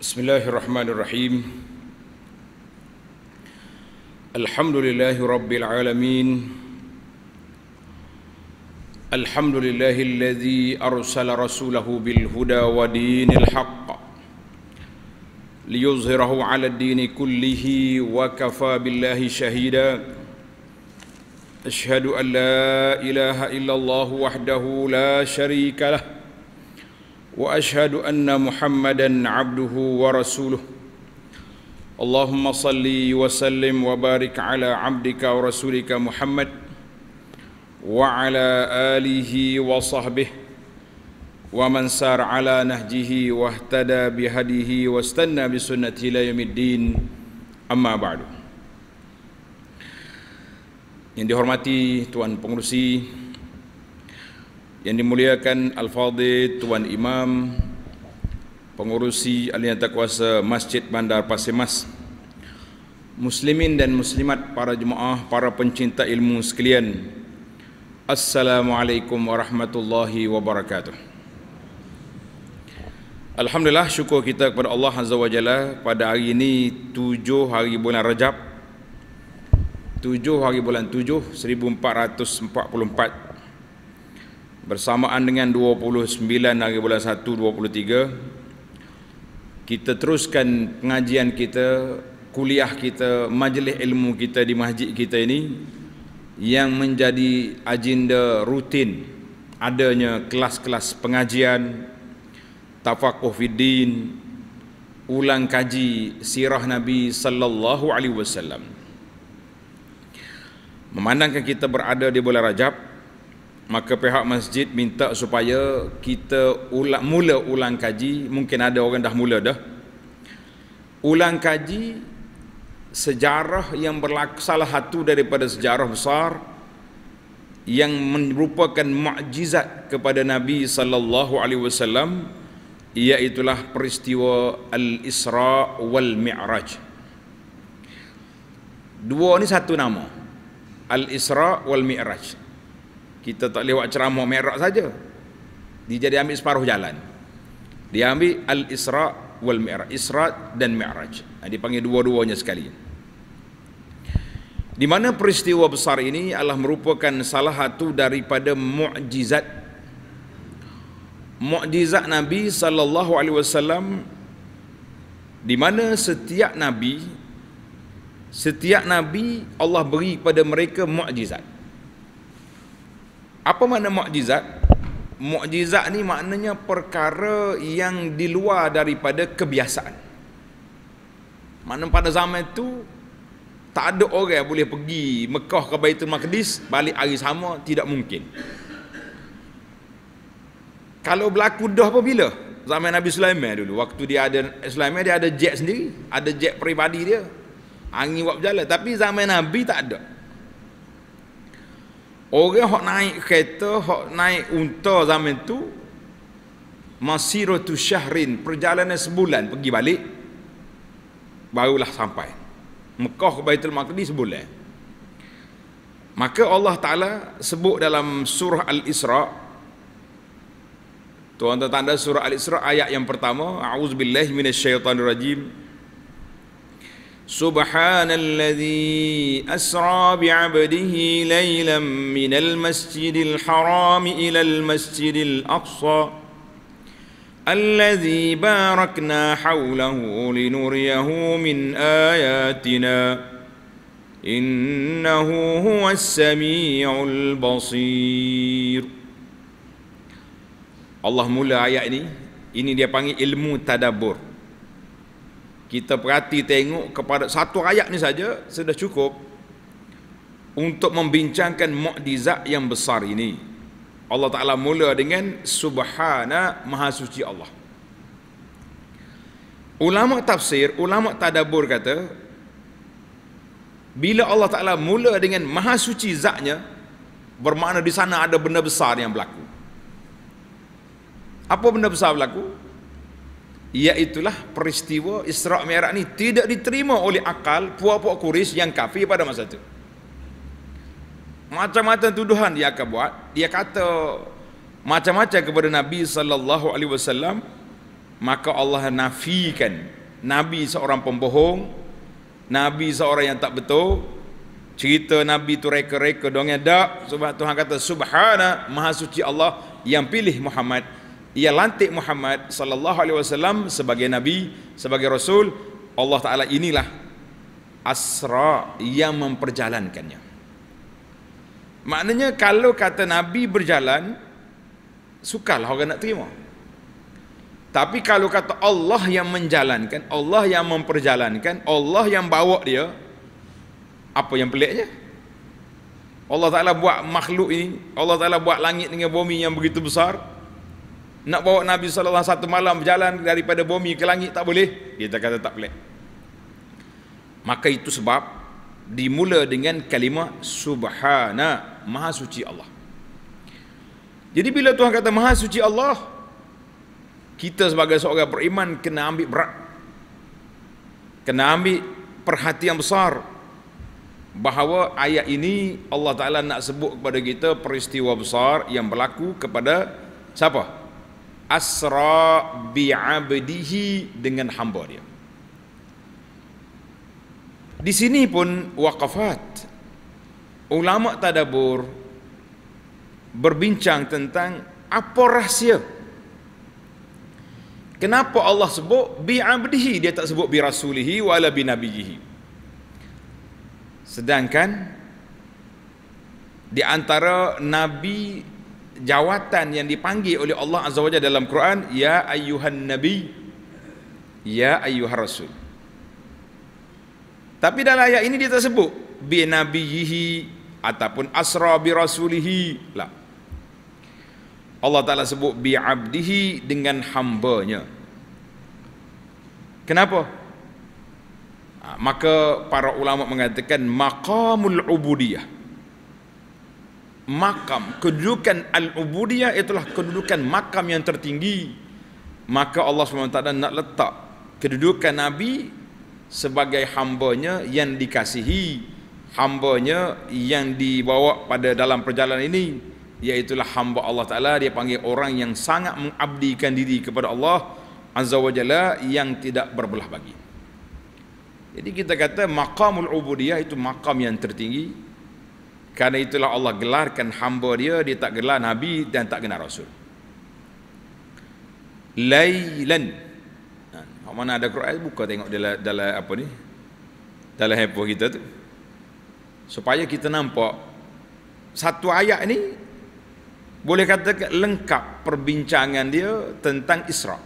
بسم الله الرحمن الرحيم الحمد لله رب العالمين الحمد لله الذي أرسل رسوله بالهدى ودين الحق ليظهره على الدين كله وكفى بالله شهيدا أشهد أن لا إله إلا الله وحده لا شريك له واشهد ان محمدا عبده ورسوله اللهم صل وسلم وبارك على عبدك ورسولك محمد وعلى اله وصحبه ومن سار على نهجه واهتدى بهديه واستنى بسنته الى يوم الدين اما بعد Yang dihormati Tuan Pengurusi, yang dimuliakan Al-Fadid Tuan Imam Pengurusi Alina Takwasa Masjid Bandar Pasir Mas Muslimin dan Muslimat para jemaah, para pencinta ilmu sekalian Assalamualaikum warahmatullahi wabarakatuh Alhamdulillah syukur kita kepada Allah Azza wa Jalla Pada hari ini tujuh hari bulan Rajab Tujuh hari bulan tujuh 1444 bersamaan dengan 29 hari bulan 1 23 kita teruskan pengajian kita kuliah kita majlis ilmu kita di masjid kita ini yang menjadi agenda rutin adanya kelas-kelas pengajian tafaqquh fiddin ulang kaji sirah nabi sallallahu alaihi wasallam memandangkan kita berada di bulan rajab maka pihak masjid minta supaya kita ulang, mula ulang kaji mungkin ada orang dah mula dah ulang kaji sejarah yang berlaku salah satu daripada sejarah besar yang merupakan mukjizat kepada Nabi sallallahu alaihi wasallam iaitulah peristiwa Al-Isra wal Mi'raj. Dua ni satu nama. Al-Isra wal Mi'raj kita tak lewat ceramah merak saja dia jadi ambil separuh jalan dia ambil al-isra wal mi'raj isra dan mi'raj ha, dia panggil dua-duanya sekali di mana peristiwa besar ini Allah merupakan salah satu daripada mukjizat mukjizat Nabi sallallahu alaihi wasallam di mana setiap nabi setiap nabi Allah beri pada mereka mukjizat apa makna mukjizat? Mukjizat ni maknanya perkara yang di luar daripada kebiasaan. Maknanya pada zaman itu tak ada orang yang boleh pergi Mekah ke Baitul Maqdis balik hari sama tidak mungkin. Kalau berlaku dah apa bila? Zaman Nabi Sulaiman dulu waktu dia ada eh, Sulaiman dia ada jet sendiri, ada jet peribadi dia. Angin buat berjalan tapi zaman Nabi tak ada. Orang hok naik kereta, hok naik unta zaman tu Masiratu Syahrin, perjalanan sebulan pergi balik barulah sampai. Mekah ke Baitul Maqdis sebulan. Maka Allah Taala sebut dalam surah Al-Isra Tuan-tuan tanda surah Al-Isra ayat yang pertama, auzubillahi minasyaitonirrajim. سبحان الذي أسرى بعبده ليلا من المسجد الحرام إلى المسجد الأقصى الذي باركنا حوله لنريه من آياتنا إنه هو السميع البصير Allah mula ayat ni, ini dia panggil ilmu tadabur kita perhati tengok kepada satu ayat ni saja sudah cukup untuk membincangkan mukjizat yang besar ini. Allah Taala mula dengan subhana maha suci Allah. Ulama tafsir, ulama tadabbur kata bila Allah Taala mula dengan maha suci zatnya bermakna di sana ada benda besar yang berlaku. Apa benda besar berlaku? Iaitulah peristiwa Isra' Mi'raj ni tidak diterima oleh akal puak-puak kuris yang kafir pada masa itu. Macam-macam tuduhan dia akan buat, dia kata macam-macam kepada Nabi sallallahu alaihi wasallam, maka Allah nafikan Nabi seorang pembohong, Nabi seorang yang tak betul. Cerita Nabi tu reka-reka dongeng dak sebab Tuhan kata subhana maha suci Allah yang pilih Muhammad ia lantik Muhammad sallallahu alaihi wasallam sebagai nabi, sebagai rasul, Allah Taala inilah asra yang memperjalankannya. Maknanya kalau kata nabi berjalan, sukalah orang nak terima. Tapi kalau kata Allah yang menjalankan, Allah yang memperjalankan, Allah yang bawa dia, apa yang peliknya? Allah Ta'ala buat makhluk ini, Allah Ta'ala buat langit dengan bumi yang begitu besar, nak bawa Nabi SAW satu malam berjalan daripada bumi ke langit tak boleh dia tak kata tak boleh maka itu sebab dimula dengan kalimah subhana maha suci Allah jadi bila Tuhan kata maha suci Allah kita sebagai seorang beriman kena ambil berat kena ambil perhatian besar bahawa ayat ini Allah Ta'ala nak sebut kepada kita peristiwa besar yang berlaku kepada siapa? asra bi'abdihi dengan hamba dia. Di sini pun waqafat. Ulama tadabur berbincang tentang apa rahsia Kenapa Allah sebut bi abdihi dia tak sebut bi rasulihi wala bi nabiyihi. Sedangkan di antara nabi jawatan yang dipanggil oleh Allah Azza wa dalam Quran ya ayyuhan nabi ya ayyuhar rasul tapi dalam ayat ini dia tak sebut bi nabiyhi ataupun asra bi rasulihi lah Allah Taala sebut bi abdihi dengan hamba-Nya. Kenapa? Ha, maka para ulama mengatakan maqamul ubudiyah makam kedudukan al-ubudiyah itulah kedudukan makam yang tertinggi maka Allah SWT nak letak kedudukan Nabi sebagai hambanya yang dikasihi hambanya yang dibawa pada dalam perjalanan ini iaitulah hamba Allah Ta'ala dia panggil orang yang sangat mengabdikan diri kepada Allah Azza Wajalla yang tidak berbelah bagi jadi kita kata maqamul ubudiyah itu makam yang tertinggi Karena itulah Allah gelarkan hamba dia, dia tak gelar Nabi dan tak kenal Rasul. Laylan. Ha, mana ada Quran, buka tengok dalam, dalam apa ni. Dalam handphone kita tu. Supaya kita nampak, satu ayat ni, boleh kata lengkap perbincangan dia tentang Isra.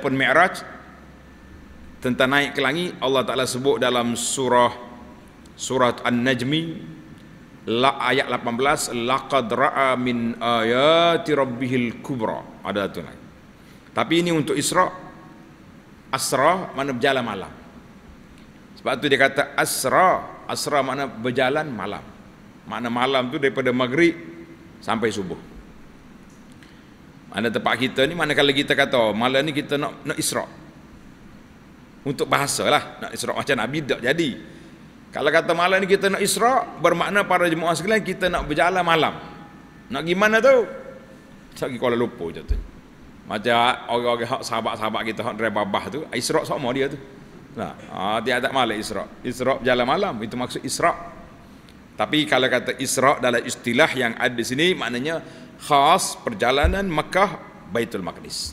pun Mi'raj, tentang naik ke langit, Allah Ta'ala sebut dalam surah, surah An-Najmi, La, ayat 18 laqad ra'a min ayati rabbihil kubra ada tu lagi tapi ini untuk Isra Asra mana berjalan malam sebab tu dia kata Asra Asra mana berjalan malam mana malam tu daripada maghrib sampai subuh mana tempat kita ni mana kalau kita kata oh, malam ni kita nak nak Isra untuk bahasa lah nak Isra macam Nabi tak jadi kalau kata malam ni kita nak israk, bermakna para jemaah sekalian kita nak berjalan malam. Nak pergi mana tu? Saya pergi Kuala lupa je tu. Macam orang-orang hak sahabat-sahabat kita hak dari babah tu, israk semua dia tu. Nah, ha, dia tak malam israk. Israk berjalan malam, itu maksud israk. Tapi kalau kata israk dalam istilah yang ada di sini, maknanya khas perjalanan Mekah Baitul Maqdis.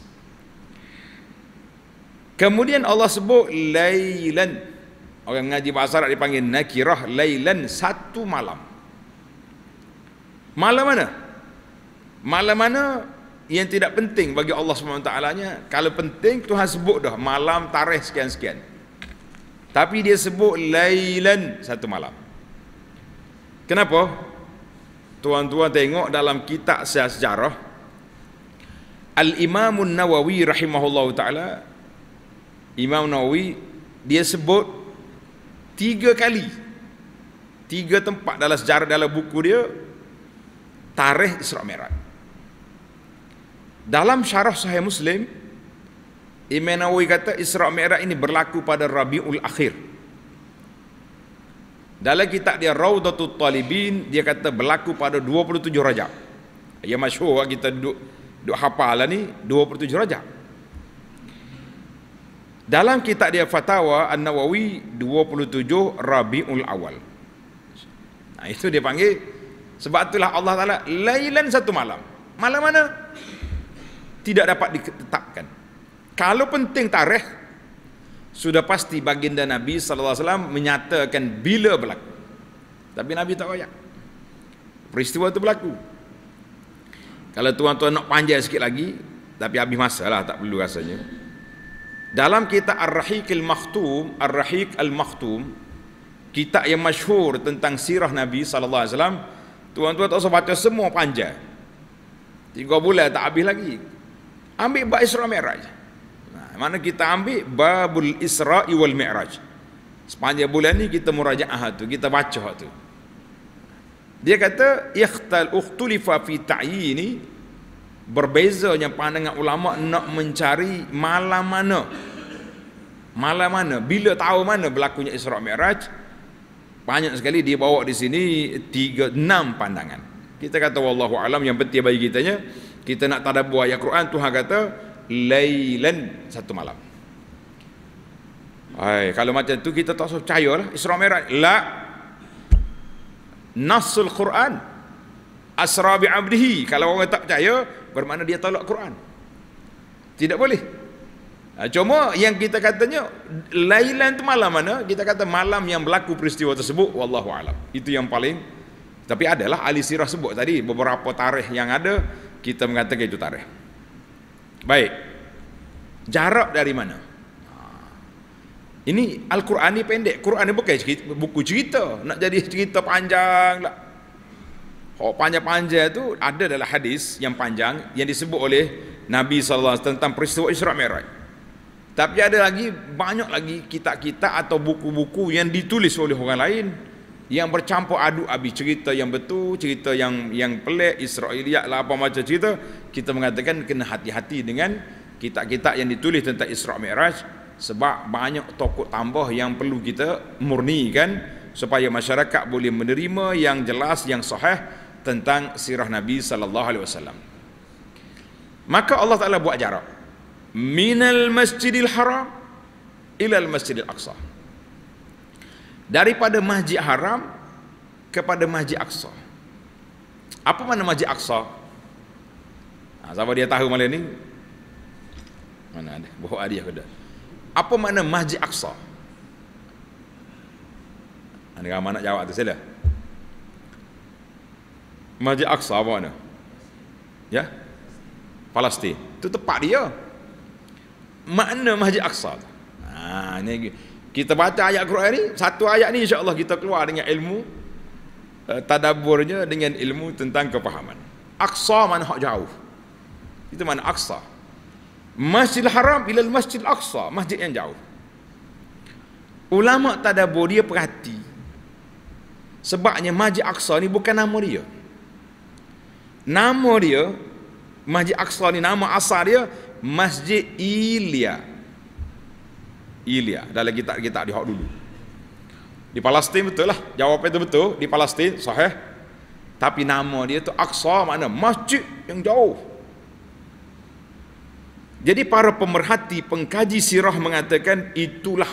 Kemudian Allah sebut Lailan Orang ngaji bahasa Arab dipanggil nakirah lailan satu malam. Malam mana? Malam mana yang tidak penting bagi Allah SWT nya kalau penting Tuhan sebut dah malam tarikh sekian-sekian tapi dia sebut lailan satu malam kenapa tuan-tuan tengok dalam kitab sejarah Al-Imam Nawawi rahimahullahu taala Imam Nawawi dia sebut tiga kali tiga tempat dalam sejarah dalam buku dia tarikh Isra' Mi'raj dalam syarah sahih Muslim Imam Nawawi kata Isra' Mi'raj ini berlaku pada Rabiul Akhir dalam kitab dia Raudatul Talibin dia kata berlaku pada 27 Rajab yang masyur kita duduk duduk hafal lah ni 27 Rajab dalam kitab dia Fatawa An-Nawawi 27 Rabiul Awal. Nah, itu dia panggil sebab itulah Allah Taala lailan satu malam. Malam mana? Tidak dapat ditetapkan. Kalau penting tarikh sudah pasti baginda Nabi sallallahu alaihi wasallam menyatakan bila berlaku. Tapi Nabi tak royak. Peristiwa itu berlaku. Kalau tuan-tuan nak panjang sikit lagi, tapi habis masalah tak perlu rasanya. Dalam kitab Ar-Rahiq Al-Makhtum, Ar-Rahiq Al-Makhtum, kitab yang masyhur tentang sirah Nabi sallallahu alaihi wasallam, tuan-tuan tak usah baca semua panjang. Tiga bulan tak habis lagi. Ambil bab Isra Mi'raj. Nah, mana kita ambil babul Isra wal Mi'raj. Sepanjang bulan ni kita murajaah tu, kita baca tu. Dia kata ikhtal ukhtulifa fi ta'yini berbezanya pandangan ulama nak mencari malam mana malam mana bila tahu mana berlakunya Isra Mi'raj banyak sekali dia bawa di sini tiga enam pandangan kita kata wallahu alam yang penting bagi nya, kita nak tadabbur ayat Quran Tuhan kata lailan satu malam Hai, kalau macam tu kita tak percaya lah Isra Mi'raj la nasul Quran asra bi abdihi kalau orang tak percaya bermakna dia tolak Quran tidak boleh ha, cuma yang kita katanya lailan tu malam mana kita kata malam yang berlaku peristiwa tersebut wallahu alam itu yang paling tapi adalah ahli sirah sebut tadi beberapa tarikh yang ada kita mengatakan itu tarikh baik jarak dari mana ha. ini Al-Quran ni pendek Quran ni bukan cerita, buku cerita nak jadi cerita panjang lah Oh, panjang-panjang itu ada dalam hadis yang panjang yang disebut oleh Nabi SAW tentang peristiwa Isra Mi'raj. Tapi ada lagi banyak lagi kitab-kitab atau buku-buku yang ditulis oleh orang lain yang bercampur aduk abi cerita yang betul, cerita yang yang pelik, Israiliyat lah apa macam cerita. Kita mengatakan kena hati-hati dengan kitab-kitab yang ditulis tentang Isra Mi'raj sebab banyak tokoh tambah yang perlu kita murnikan supaya masyarakat boleh menerima yang jelas yang sahih tentang sirah Nabi sallallahu alaihi wasallam. Maka Allah Taala buat jarak minal masjidil haram ila al masjidil aqsa. Daripada masjid haram kepada masjid aqsa. Apa mana masjid aqsa? Ha, siapa dia tahu malam ni? Mana ada? Bawa hadiah kedah. Apa mana masjid aqsa? Ha, Anda ramai nak jawab tu, saya dah. Masjid Aqsa apa mana? Ya. Palestin. Itu tempat dia. Mana Masjid Aqsa. Ha, ni kita baca ayat Quran ni, satu ayat ni insya-Allah kita keluar dengan ilmu uh, tadabburnya dengan ilmu tentang kepahaman. Aqsa mana hak jauh. Itu mana Aqsa. Masjid Haram bila Masjid Aqsa, masjid yang jauh. Ulama tadabbur dia perhati. Sebabnya Masjid Aqsa ni bukan nama dia. Nama dia Masjid Aqsa ni nama asal dia Masjid Ilia. Ilia dalam kitab-kitab di hak dulu. Di Palestin betul lah. Jawapan itu betul di Palestin sahih. Tapi nama dia tu Aqsa makna masjid yang jauh. Jadi para pemerhati pengkaji sirah mengatakan itulah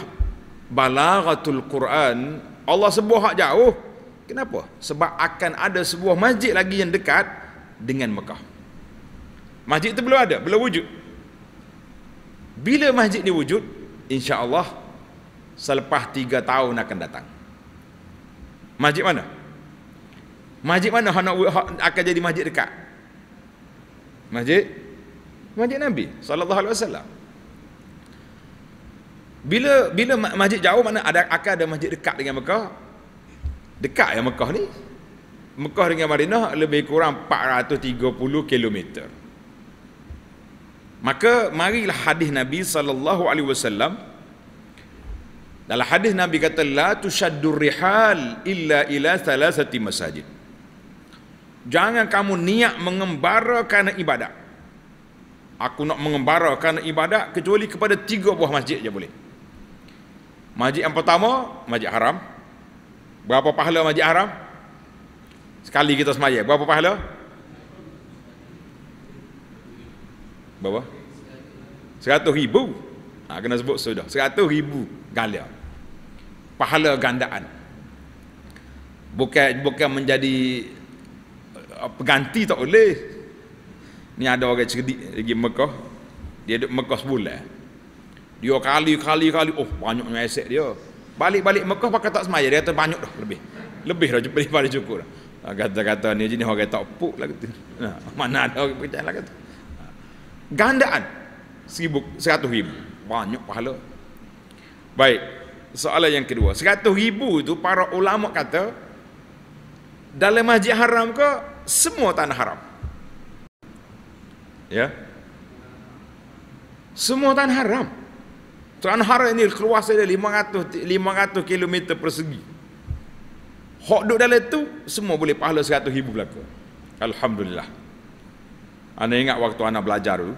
balaghatul Quran. Allah sebuah hak jauh. Kenapa? Sebab akan ada sebuah masjid lagi yang dekat dengan Mekah. Masjid itu belum ada, belum wujud. Bila masjid ini wujud, insya-Allah selepas 3 tahun akan datang. Masjid mana? Masjid mana hak nak akan jadi masjid dekat? Masjid Masjid Nabi sallallahu alaihi wasallam. Bila bila masjid jauh mana ada akan ada masjid dekat dengan Mekah? Dekat yang Mekah ni, Mekah dengan Madinah lebih kurang 430 km. Maka marilah hadis Nabi sallallahu alaihi wasallam dalam hadis Nabi kata la tushaddur rihal illa ila thalathati masajid. Jangan kamu niat mengembara kerana ibadat. Aku nak mengembara kerana ibadat kecuali kepada tiga buah masjid je boleh. Masjid yang pertama, Masjid Haram. Berapa pahala Masjid Haram? Sekali kita semayang, berapa pahala? Berapa? Seratus ribu. Ha, kena sebut sudah. Seratus ribu galia. Pahala gandaan. Bukan bukan menjadi uh, uh, pengganti tak boleh. Ni ada orang cerdik lagi Mekah. Dia duduk Mekah sebulan. Dia kali-kali-kali, oh banyaknya aset dia. Balik-balik Mekah pakai tak semaya, dia kata banyak dah lebih. Lebih dah daripada cukup dah. Ah, kata kata ni jenis orang kata puk lah kata. Ah, mana ada orang percaya lah kata. Gandaan. Seribu, seratus ribu. Banyak pahala. Baik. Soalan yang kedua. Seratus ribu tu para ulama kata dalam masjid haram ke semua tanah haram. Ya. Semua tanah haram. Tanah haram ni keluasan dia 500 500 km persegi. Hak duduk dalam tu semua boleh pahala seratus ribu belaka. Alhamdulillah. Anda ingat waktu anak belajar dulu.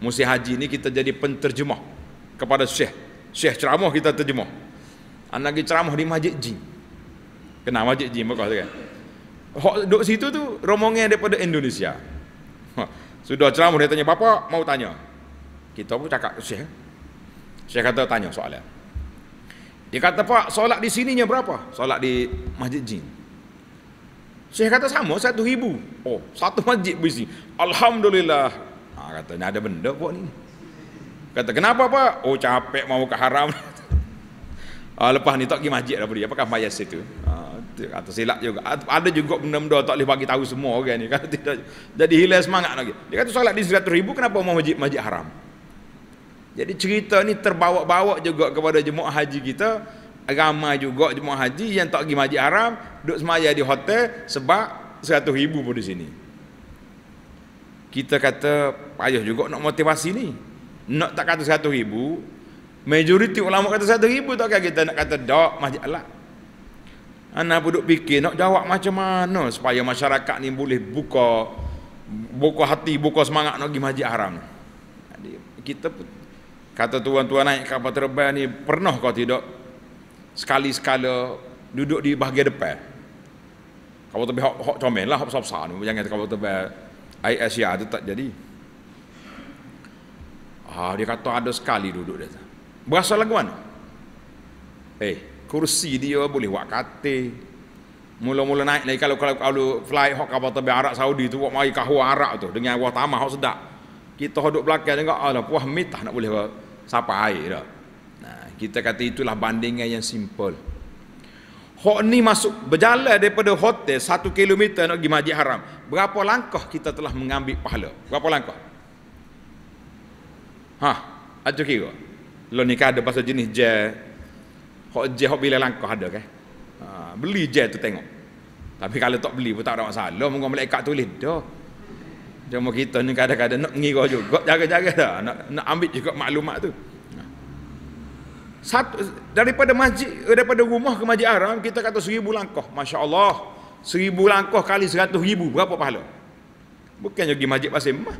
Musim haji ni kita jadi penterjemah kepada syekh. Syekh ceramah kita terjemah. Anak pergi ceramah di Masjid Jin. Kenal Masjid Jin Mekah tu kan? Hak duduk situ tu romongnya daripada Indonesia. Ha, sudah ceramah dia tanya, "Bapak mau tanya." Kita pun cakap, "Syekh." Syekh kata tanya soalan. Dia kata, Pak, solat di sininya berapa? Solat di masjid jin. Saya kata, sama, satu ribu. Oh, satu masjid berisi. Alhamdulillah. Ha, kata, ni ada benda buat ni. Kata, kenapa, Pak? Oh, capek mau ke haram. ha, lepas ni, tak pergi masjid dah beri. Apakah bayar situ? Ha, kata, silap juga. Ada juga benda-benda tak boleh bagi tahu semua orang ni. Kata, tidak. Jadi, hilang semangat lagi. Dia kata, solat di seratus ribu, kenapa mau masjid, masjid haram? Jadi cerita ni terbawa-bawa juga kepada jemaah haji kita. agama juga jemaah haji yang tak pergi masjid haram. Duduk semaya di hotel sebab seratus ribu pun di sini. Kita kata payah juga nak motivasi ni. Nak tak kata seratus ribu. Majoriti ulama kata seratus ribu tak kita nak kata dak masjid alat. Ana pun duduk fikir nak jawab macam mana supaya masyarakat ni boleh buka buka hati, buka semangat nak pergi masjid haram. kita pun Kata tuan-tuan naik kapal terbang ni pernah kau tidak sekali-sekala duduk di bahagian depan. Kapal terbang hok hok comel lah hok besar-besar ni jangan kapal terbang Asia tu tak jadi. Ah dia kata ada sekali duduk dia tu. Berasa lagu mana? Eh, kursi dia boleh buat katil. Mula-mula naik lagi kalau kalau kalau fly hok kapal terbang Arab Saudi tu buat mari kahwa Arab tu dengan wah tamah hok sedap. Kita hok duduk belakang tengok alah puah mitah nak boleh buat sapa air dah. Nah, kita kata itulah bandingan yang simple. Hok ni masuk berjalan daripada hotel satu kilometer nak pergi Masjid Haram. Berapa langkah kita telah mengambil pahala? Berapa langkah? Ha, aja kira. Lo ni kada kan pasal jenis je. Hok je hok bila langkah ada ke? Kan? Ha, beli je tu tengok. Tapi kalau tak beli pun tak ada masalah. Mungkin malaikat tulis dah. Cuma kita ni kadang-kadang nak mengira juga, jaga-jaga dah, nak, nak ambil juga maklumat tu. Satu, daripada masjid eh, daripada rumah ke masjid haram kita kata seribu langkah Masya Allah seribu langkah kali seratus ribu berapa pahala bukan pergi masjid pasir mah.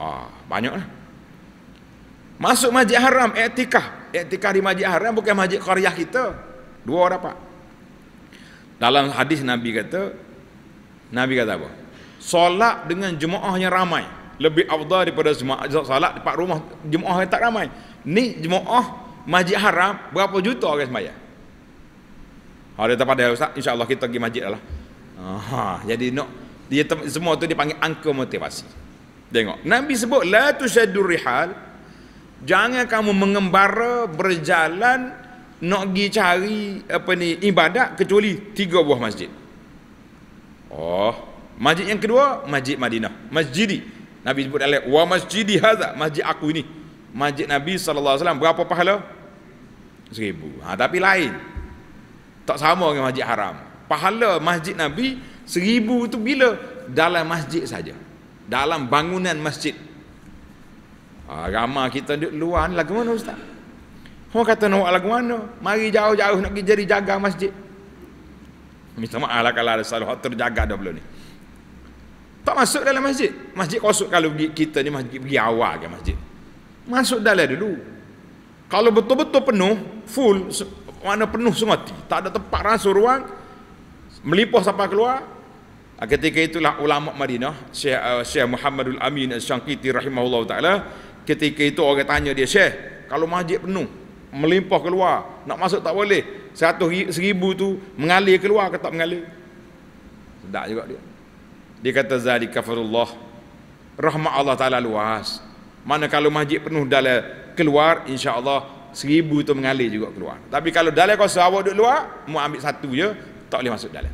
ah, banyak lah masuk masjid haram etikah etikah di masjid haram bukan masjid karyah kita dua orang dapat dalam hadis Nabi kata Nabi kata apa solat dengan jemaah yang ramai lebih afdal daripada jemaah solat dekat rumah jemaah yang tak ramai ni jemaah masjid haram berapa juta orang sembahyang ha dia tak ustaz insyaallah kita pergi masjid lah ha jadi nak dia semua tu dipanggil angka motivasi tengok nabi sebut la tusaddur rihal jangan kamu mengembara berjalan nak pergi cari apa ni ibadat kecuali tiga buah masjid oh Masjid yang kedua, Masjid Madinah. Masjidi. Nabi sebut dalam wa masjidi haza, masjid aku ini. Masjid Nabi sallallahu alaihi wasallam berapa pahala? Seribu. Ha, tapi lain. Tak sama dengan masjid haram. Pahala masjid Nabi seribu itu bila? Dalam masjid saja. Dalam bangunan masjid. Ha, ramah kita duduk luar ni lagu mana ustaz? Orang kata nak lagu mana? Mari jauh-jauh nak pergi jadi jaga masjid. Minta maaf lah kalau ada salah terjaga dah belum ni. Tak masuk dalam masjid. Masjid kosong kalau kita ni masjid pergi awal ke masjid. Masuk dalam dulu. Kalau betul-betul penuh, full, mana penuh ti, Tak ada tempat rasa ruang, melipuh sampai keluar. Ah, ketika itulah ulama Madinah, Syekh, uh, Syekh Muhammadul Amin al-Shankiti rahimahullah ta'ala. Ketika itu orang tanya dia, Syekh, kalau masjid penuh, melimpah keluar, nak masuk tak boleh. Satu seribu tu mengalir keluar ke tak mengalir? Sedap juga dia. Dia kata zalika fadlullah. Rahmat Allah Taala luas. Mana kalau masjid penuh dalam keluar insya-Allah seribu itu mengalir juga keluar. Tapi kalau dalam kuasa awak duduk luar, mu ambil satu je, tak boleh masuk dalam.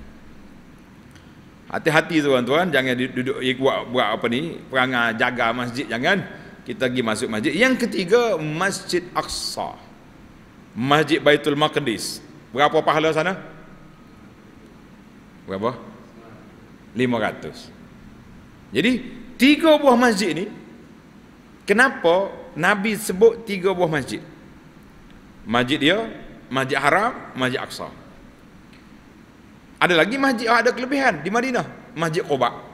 Hati-hati tuan-tuan, jangan duduk buat, buat apa ni, perangai jaga masjid jangan. Kita pergi masuk masjid. Yang ketiga, Masjid Aqsa. Masjid Baitul Maqdis. Berapa pahala sana? Berapa? 500. Jadi tiga buah masjid ni kenapa Nabi sebut tiga buah masjid? Masjid dia, Masjid Haram, Masjid Aqsa. Ada lagi masjid yang ada kelebihan di Madinah, Masjid Quba.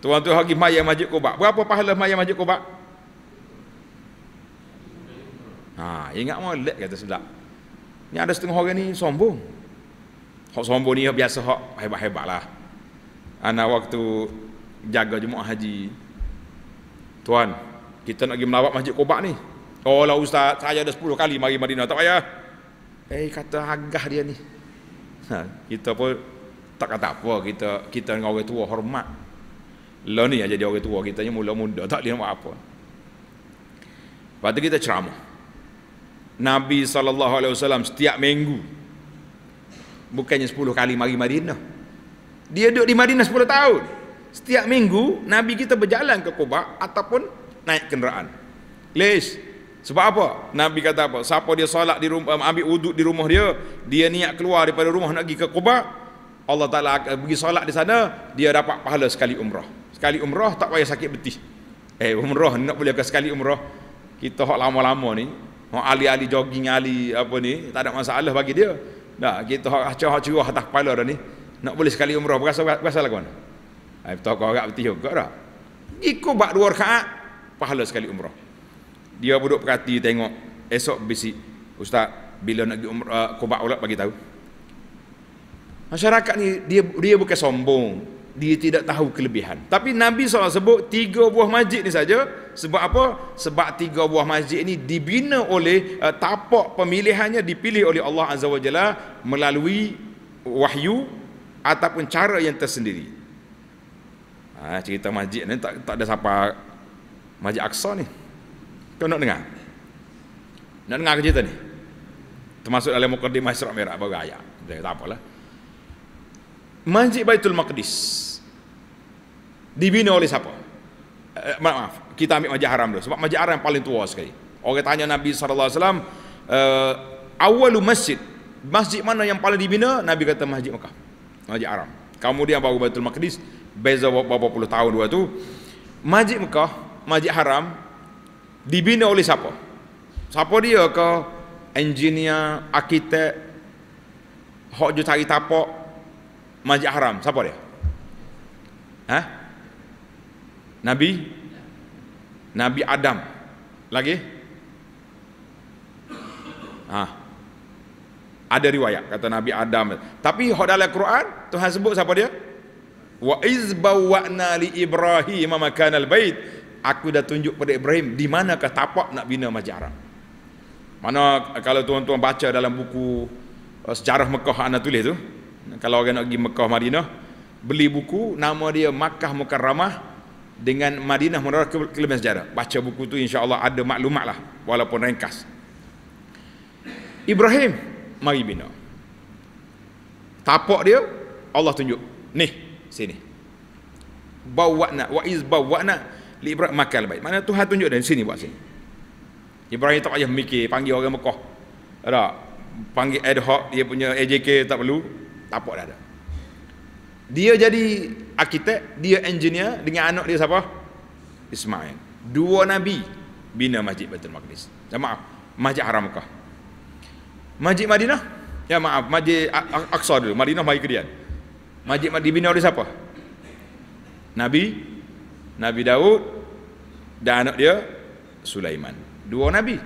Tuan-tuan pergi maya Masjid Quba. Berapa pahala maya Masjid Quba? Ha, ingat mau lek kata sedap. Ni ada setengah orang ni sombong. Hak sombong ni biasa hak hebat-hebat lah. Ana waktu jaga jemaah Haji. Tuan, kita nak pergi melawat Masjid Kubak ni. Oh lah Ustaz, saya dah 10 kali mari Madinah, tak payah. Eh kata agah dia ni. Ha, kita pun tak kata apa, kita kita dengan orang tua hormat. Lah ni aja dia orang tua, kita ni mula muda, tak dia buat apa. Lepas kita ceramah. Nabi SAW setiap minggu bukannya 10 kali mari Madinah dia duduk di Madinah 10 tahun setiap minggu Nabi kita berjalan ke Kuba ataupun naik kenderaan Lish. sebab apa Nabi kata apa siapa dia solat di rumah um, ambil wuduk di rumah dia dia niat keluar daripada rumah nak pergi ke Kuba Allah Ta'ala akan pergi solat di sana dia dapat pahala sekali umrah sekali umrah tak payah sakit betis eh umrah nak boleh ke sekali umrah kita hok lama-lama ni Mau ahli-ahli jogging ahli apa ni tak ada masalah bagi dia Nah, kita hacau-hacau curah atas kepala dah ni. Nak boleh sekali umrah, berasa, berasa lah ke mana? Ayah ha, tahu kau agak betul juga dah. Iku bak dua rakaat, pahala sekali umrah. Dia duduk perhati tengok, esok besi. Ustaz, bila nak pergi umrah, kau bak ulat bagi tahu. Masyarakat ni, dia dia bukan sombong dia tidak tahu kelebihan tapi Nabi SAW sebut tiga buah masjid ni saja sebab apa? sebab tiga buah masjid ini dibina oleh uh, tapak pemilihannya dipilih oleh Allah Azza wa Jalla melalui wahyu ataupun cara yang tersendiri ha, cerita masjid ni tak, tak ada siapa masjid Aqsa ni kau nak dengar? nak dengar cerita ni? termasuk dalam muka di Masyarakat Merah baru ayat tak apalah Masjid Baitul Maqdis dibina oleh siapa? Eh, maaf, eh, maaf, kita ambil Masjid Haram dulu sebab Masjid Haram yang paling tua sekali. Orang tanya Nabi sallallahu alaihi wasallam, eh, awalu masjid, masjid mana yang paling dibina?" Nabi kata Masjid Mekah. Masjid Haram. Kemudian baru Baitul Maqdis beza beberapa puluh tahun dua tu. Masjid Mekah, Masjid Haram dibina oleh siapa? Siapa dia ke? Engineer, arkitek, hok jo cari tapak, Masjid Haram. Siapa dia? Ha? Nabi Nabi Adam. Lagi? Ha. Ada riwayat kata Nabi Adam. Tapi hak dalam Quran Tuhan sebut siapa dia? Wa iz bawwa'na li Ibrahim makan al bait. Aku dah tunjuk pada Ibrahim di manakah tapak nak bina Masjid Haram. Mana kalau tuan-tuan baca dalam buku uh, sejarah Mekah anak tulis tu, kalau orang nak pergi Mekah Madinah beli buku nama dia Makkah Mukarramah dengan Madinah Munawarah kelebihan sejarah baca buku tu insya Allah ada maklumat lah walaupun ringkas Ibrahim mari bina tapak dia Allah tunjuk ni sini bawana wa iz bawana li ibrahim makal bait mana Tuhan tunjuk dan sini buat sini Ibrahim tak payah mikir panggil orang Mekah ada panggil ad hoc dia punya AJK tak perlu tapak dah ada dia jadi arkitek dia engineer dengan anak dia siapa Ismail dua nabi bina masjid Baitul Maqdis ya maaf masjid haram Mekah masjid Madinah ya maaf masjid Aqsa dulu Madinah mari kemudian masjid Madinah dibina oleh siapa Nabi Nabi Daud dan anak dia Sulaiman dua nabi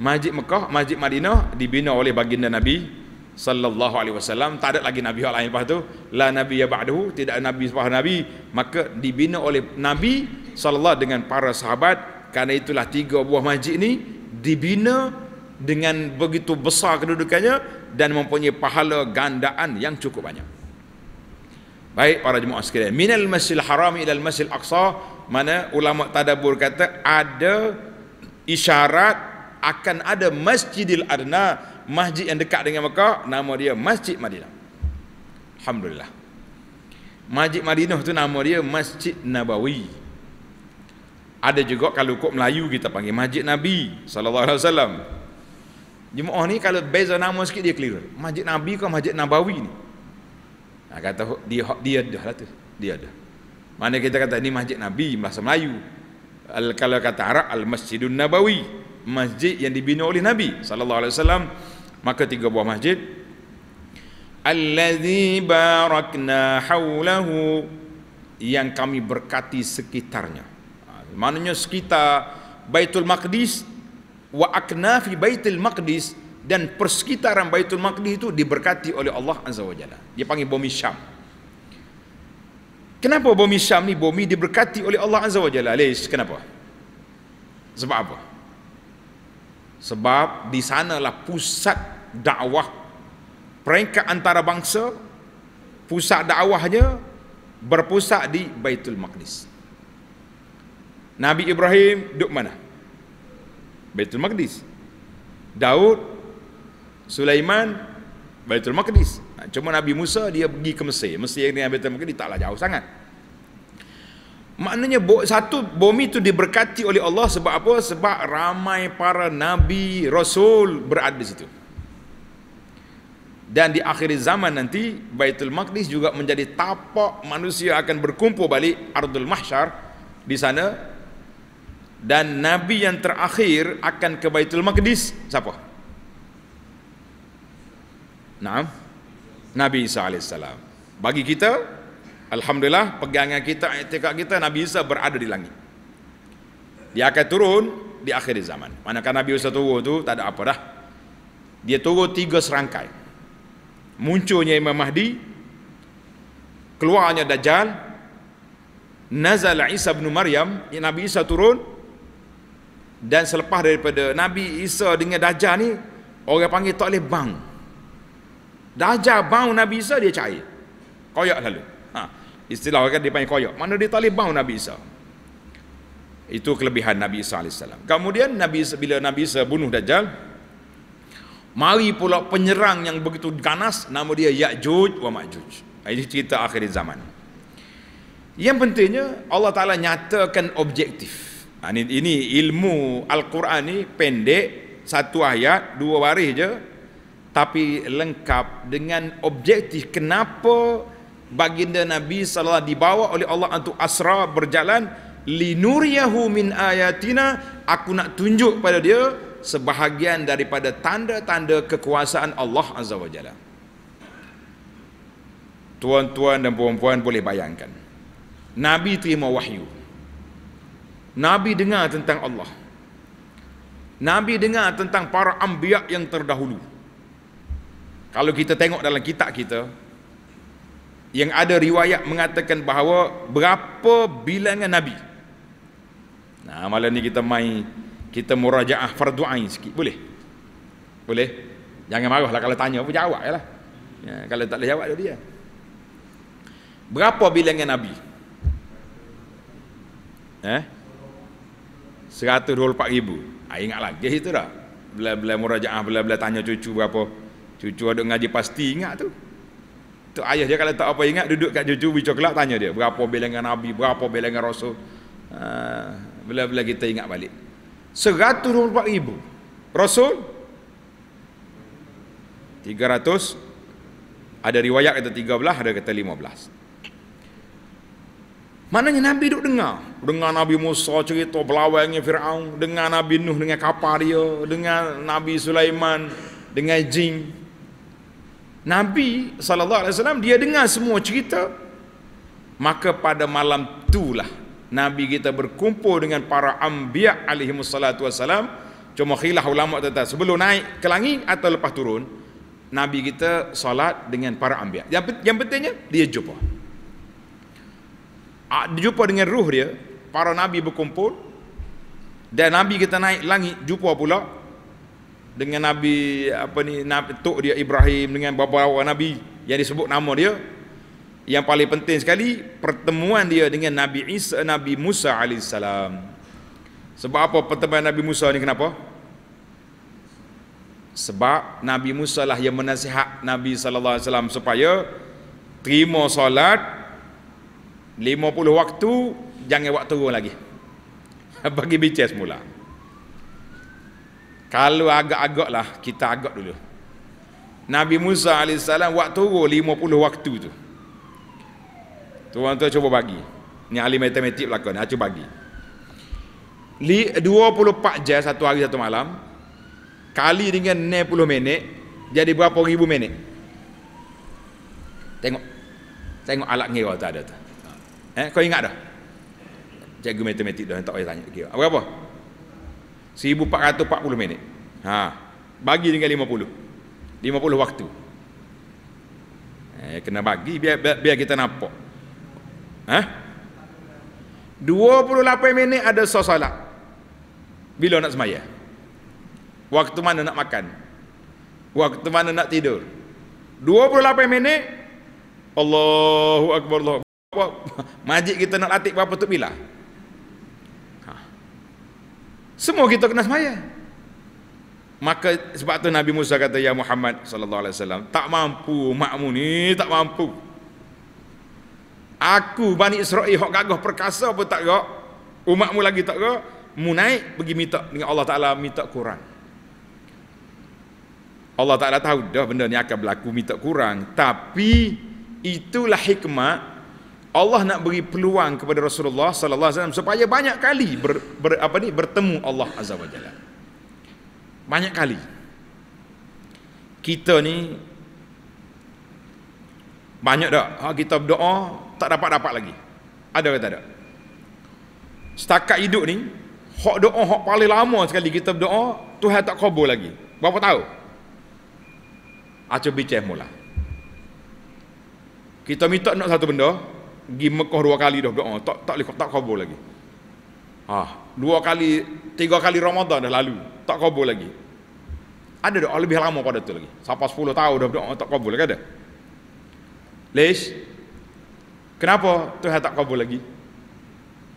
Masjid Mekah, Masjid Madinah dibina oleh baginda Nabi sallallahu alaihi wasallam tak ada lagi nabi yang lain lepas tu la nabi ya ba'duhu tidak ada nabi sepah nabi maka dibina oleh nabi sallallahu dengan para sahabat kerana itulah tiga buah masjid ni dibina dengan begitu besar kedudukannya dan mempunyai pahala gandaan yang cukup banyak baik para jemaah sekalian minal masjid haram ilal masjid aqsa mana ulama tadabur kata ada isyarat akan ada masjidil adna masjid yang dekat dengan Mekah nama dia Masjid Madinah. Alhamdulillah. Masjid Madinah tu nama dia Masjid Nabawi. Ada juga kalau kok Melayu kita panggil Masjid Nabi sallallahu alaihi wasallam. Jemaah ni kalau beza nama sikit dia clear. Masjid Nabi ke Masjid Nabawi ni? Ha, kata dia dia dah lah tu. Dia ada. Mana kita kata ini Masjid Nabi bahasa Melayu. Al, kalau kata Arab Al Masjidun Nabawi, masjid yang dibina oleh Nabi sallallahu alaihi wasallam maka tiga buah masjid Alladhi barakna hawlahu yang kami berkati sekitarnya ha, maknanya sekitar Baitul Maqdis wa akna fi Baitul Maqdis dan persekitaran Baitul Maqdis itu diberkati oleh Allah Azza wa Jalla dia panggil bumi Syam kenapa bumi Syam ni bumi diberkati oleh Allah Azza wa Jalla Lish, kenapa sebab apa sebab di sanalah pusat dakwah peringkat antara bangsa pusat dakwahnya berpusat di Baitul Maqdis. Nabi Ibrahim duduk mana? Baitul Maqdis. Daud, Sulaiman, Baitul Maqdis. Cuma Nabi Musa dia pergi ke Mesir. Mesir yang dengan Baitul Maqdis taklah jauh sangat. Maknanya satu bumi itu diberkati oleh Allah sebab apa? Sebab ramai para Nabi, Rasul berada di situ dan di akhir zaman nanti Baitul Maqdis juga menjadi tapak manusia akan berkumpul balik Ardul Mahsyar di sana dan nabi yang terakhir akan ke Baitul Maqdis siapa? Naam. Nabi Isa alaihissalam. Bagi kita alhamdulillah pegangan kita etikat kita Nabi Isa berada di langit. Dia akan turun di akhir zaman. Manakala Nabi Isa turun tu tak ada apa dah. Dia turun tiga serangkaian munculnya Imam Mahdi keluarnya Dajjal nazal Isa bin Maryam Nabi Isa turun dan selepas daripada Nabi Isa dengan Dajjal ni orang panggil tak boleh bang Dajjal bang Nabi Isa dia cair koyak lalu ha. istilah orang kan dia panggil koyak mana dia tak boleh bang Nabi Isa itu kelebihan Nabi Isa AS kemudian Nabi Isa, bila Nabi Isa bunuh Dajjal Mari pula penyerang yang begitu ganas nama dia Ya'juj wa Ma'juj. Ini cerita akhir zaman. Yang pentingnya Allah Taala nyatakan objektif. Ini, ini ilmu Al-Quran ni pendek satu ayat, dua waris je tapi lengkap dengan objektif kenapa baginda Nabi sallallahu alaihi wasallam dibawa oleh Allah untuk asra berjalan linuriyahu min ayatina aku nak tunjuk pada dia sebahagian daripada tanda-tanda kekuasaan Allah Azza wa Jalla. Tuan-tuan dan puan-puan boleh bayangkan. Nabi terima wahyu. Nabi dengar tentang Allah. Nabi dengar tentang para anbiya yang terdahulu. Kalau kita tengok dalam kitab kita yang ada riwayat mengatakan bahawa berapa bilangan nabi. Nah, malam ni kita main kita murajaah fardu ain sikit boleh boleh jangan marahlah kalau tanya apa jawab jelah ya, kalau tak boleh jawab dia dia berapa bilangan nabi ha? eh 124 ribu ha, ingat lagi itu dah bila-bila murajaah bila-bila tanya cucu berapa cucu ada ngaji pasti ingat tu tu ayah dia kalau tak apa ingat duduk kat cucu bicara kelak tanya dia berapa bilangan nabi berapa bilangan rasul ha, bila-bila kita ingat balik 124 ribu Rasul 300 Ada riwayat kata 13 Ada kata 15 Maknanya Nabi duduk dengar Dengar Nabi Musa cerita Belawai dengan Fir'aun Dengar Nabi Nuh dengan kapal dia Dengar Nabi Sulaiman Dengan jin Nabi SAW dia dengar semua cerita Maka pada malam tu lah. Nabi kita berkumpul dengan para ambiak alaihi musallatu wasallam cuma khilaf ulama tentang sebelum naik ke langit atau lepas turun Nabi kita salat dengan para ambiak yang, yang pentingnya dia jumpa ah, dia jumpa dengan ruh dia para Nabi berkumpul dan Nabi kita naik langit jumpa pula dengan Nabi apa ni Nabi Tok dia Ibrahim dengan beberapa Nabi yang disebut nama dia yang paling penting sekali pertemuan dia dengan Nabi Isa Nabi Musa alaihissalam. Sebab apa pertemuan Nabi Musa ni kenapa? Sebab Nabi Musa lah yang menasihat Nabi sallallahu alaihi wasallam supaya terima solat 50 waktu jangan waktu turun lagi. Bagi bicara semula. Kalau agak-agak lah kita agak dulu. Nabi Musa alaihissalam waktu turun 50 waktu tu. Tuan-tuan cuba bagi. Ni ahli matematik berlakon. Ha, cuba bagi. li 24 jam satu hari satu malam. Kali dengan 60 minit. Jadi berapa ribu minit? Tengok. Tengok alat ngira tu ada tu. Eh, kau ingat dah? Cikgu matematik dah tak payah tanya. lagi Okay. Berapa? 1440 minit. Ha. Bagi dengan 50. 50 waktu. Eh, kena bagi biar, biar, biar kita nampak. Ha? 28 minit ada sah solat. Bila nak semaya. Waktu mana nak makan? Waktu mana nak tidur? 28 minit Allahu Akbar Allah. Majid kita nak latih berapa tu bila? Ha. Semua kita kena semaya. Maka sebab tu Nabi Musa kata ya Muhammad sallallahu alaihi wasallam tak mampu makmum ni tak mampu aku Bani Israel hok gagah perkasa pun tak gak umatmu lagi tak gak mu naik pergi minta dengan Allah Taala minta kurang Allah Taala tahu dah benda ni akan berlaku minta kurang tapi itulah hikmah Allah nak beri peluang kepada Rasulullah sallallahu alaihi wasallam supaya banyak kali ber, ber, apa ni bertemu Allah azza wajalla. Banyak kali. Kita ni banyak tak? Ha, kita berdoa, tak dapat-dapat lagi. Ada ke tak ada? Setakat hidup ni, hak doa hak paling lama sekali kita berdoa, Tuhan tak kabul lagi. Berapa tahu? Acu ah, bicara mula. Kita minta nak satu benda, pergi Mekah dua kali dah doa, tak tak tak kabul lagi. Ha, dua kali, tiga kali Ramadan dah lalu, tak kabul lagi. Ada dah lebih lama pada tu lagi. Sampai sepuluh tahun dah berdoa tak kabul lagi ada. Leish, kenapa Tuhan tak kabul lagi?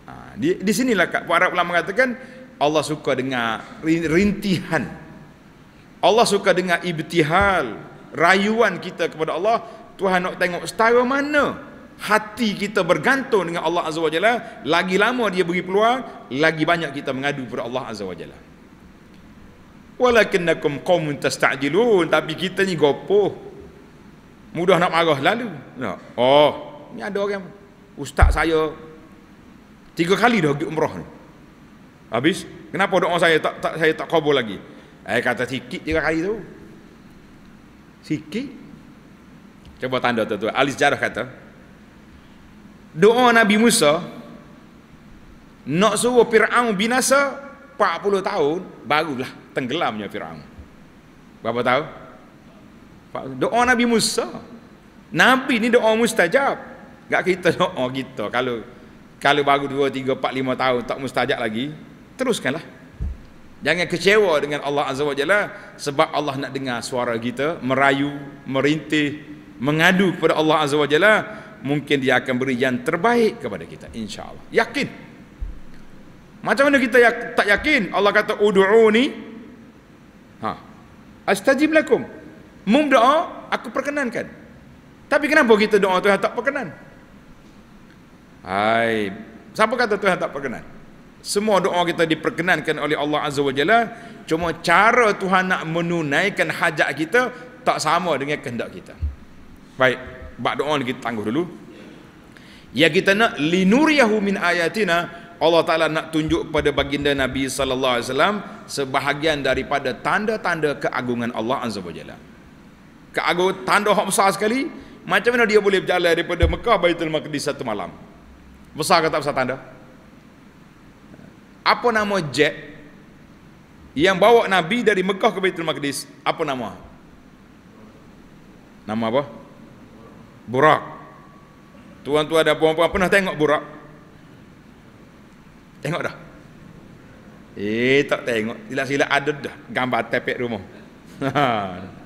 Ha, di, di sinilah para ulama mengatakan Allah suka dengar rintihan. Allah suka dengar ibtihal, rayuan kita kepada Allah. Tuhan nak tengok setara mana hati kita bergantung dengan Allah Azza wa Jalla, lagi lama dia beri peluang, lagi banyak kita mengadu kepada Allah Azza wa Jalla. Walakinnakum qawmun tasta'jilun, tapi kita ni gopoh mudah nak marah lalu no. oh ni ada orang ustaz saya tiga kali dah pergi umrah ni habis kenapa doa saya tak, tak saya tak kabul lagi saya eh, kata sikit tiga kali tu sikit coba tanda tu tu ahli sejarah kata doa Nabi Musa nak suruh Fir'aun binasa 40 tahun barulah tenggelamnya Fir'aun berapa tahun doa Nabi Musa Nabi ni doa mustajab enggak kita doa kita kalau kalau baru 2, 3, 4, 5 tahun tak mustajab lagi teruskanlah jangan kecewa dengan Allah Azza wa Jalla sebab Allah nak dengar suara kita merayu, merintih mengadu kepada Allah Azza wa Jalla mungkin dia akan beri yang terbaik kepada kita insya Allah. yakin macam mana kita tak yakin Allah kata udu'uni ha. astajib lakum Mum doa, aku perkenankan. Tapi kenapa kita doa Tuhan tak perkenan? Hai, siapa kata Tuhan tak perkenan? Semua doa kita diperkenankan oleh Allah Azza wa Jalla, cuma cara Tuhan nak menunaikan hajat kita tak sama dengan kehendak kita. Baik, bab doa kita tangguh dulu. Ya kita nak linuriyahu min ayatina Allah Taala nak tunjuk kepada baginda Nabi sallallahu alaihi wasallam sebahagian daripada tanda-tanda keagungan Allah Azza wa Jalla. Kago tanda hak besar sekali. Macam mana dia boleh berjalan daripada Mekah Baitul Maqdis satu malam? Besar ke tak besar tanda? Apa nama jet yang bawa Nabi dari Mekah ke Baitul Maqdis? Apa nama? Nama apa? Burak. Tuan-tuan dan puan-puan pernah tengok burak? Tengok dah. Eh tak tengok. Silap-silap ada dah gambar tepek rumah.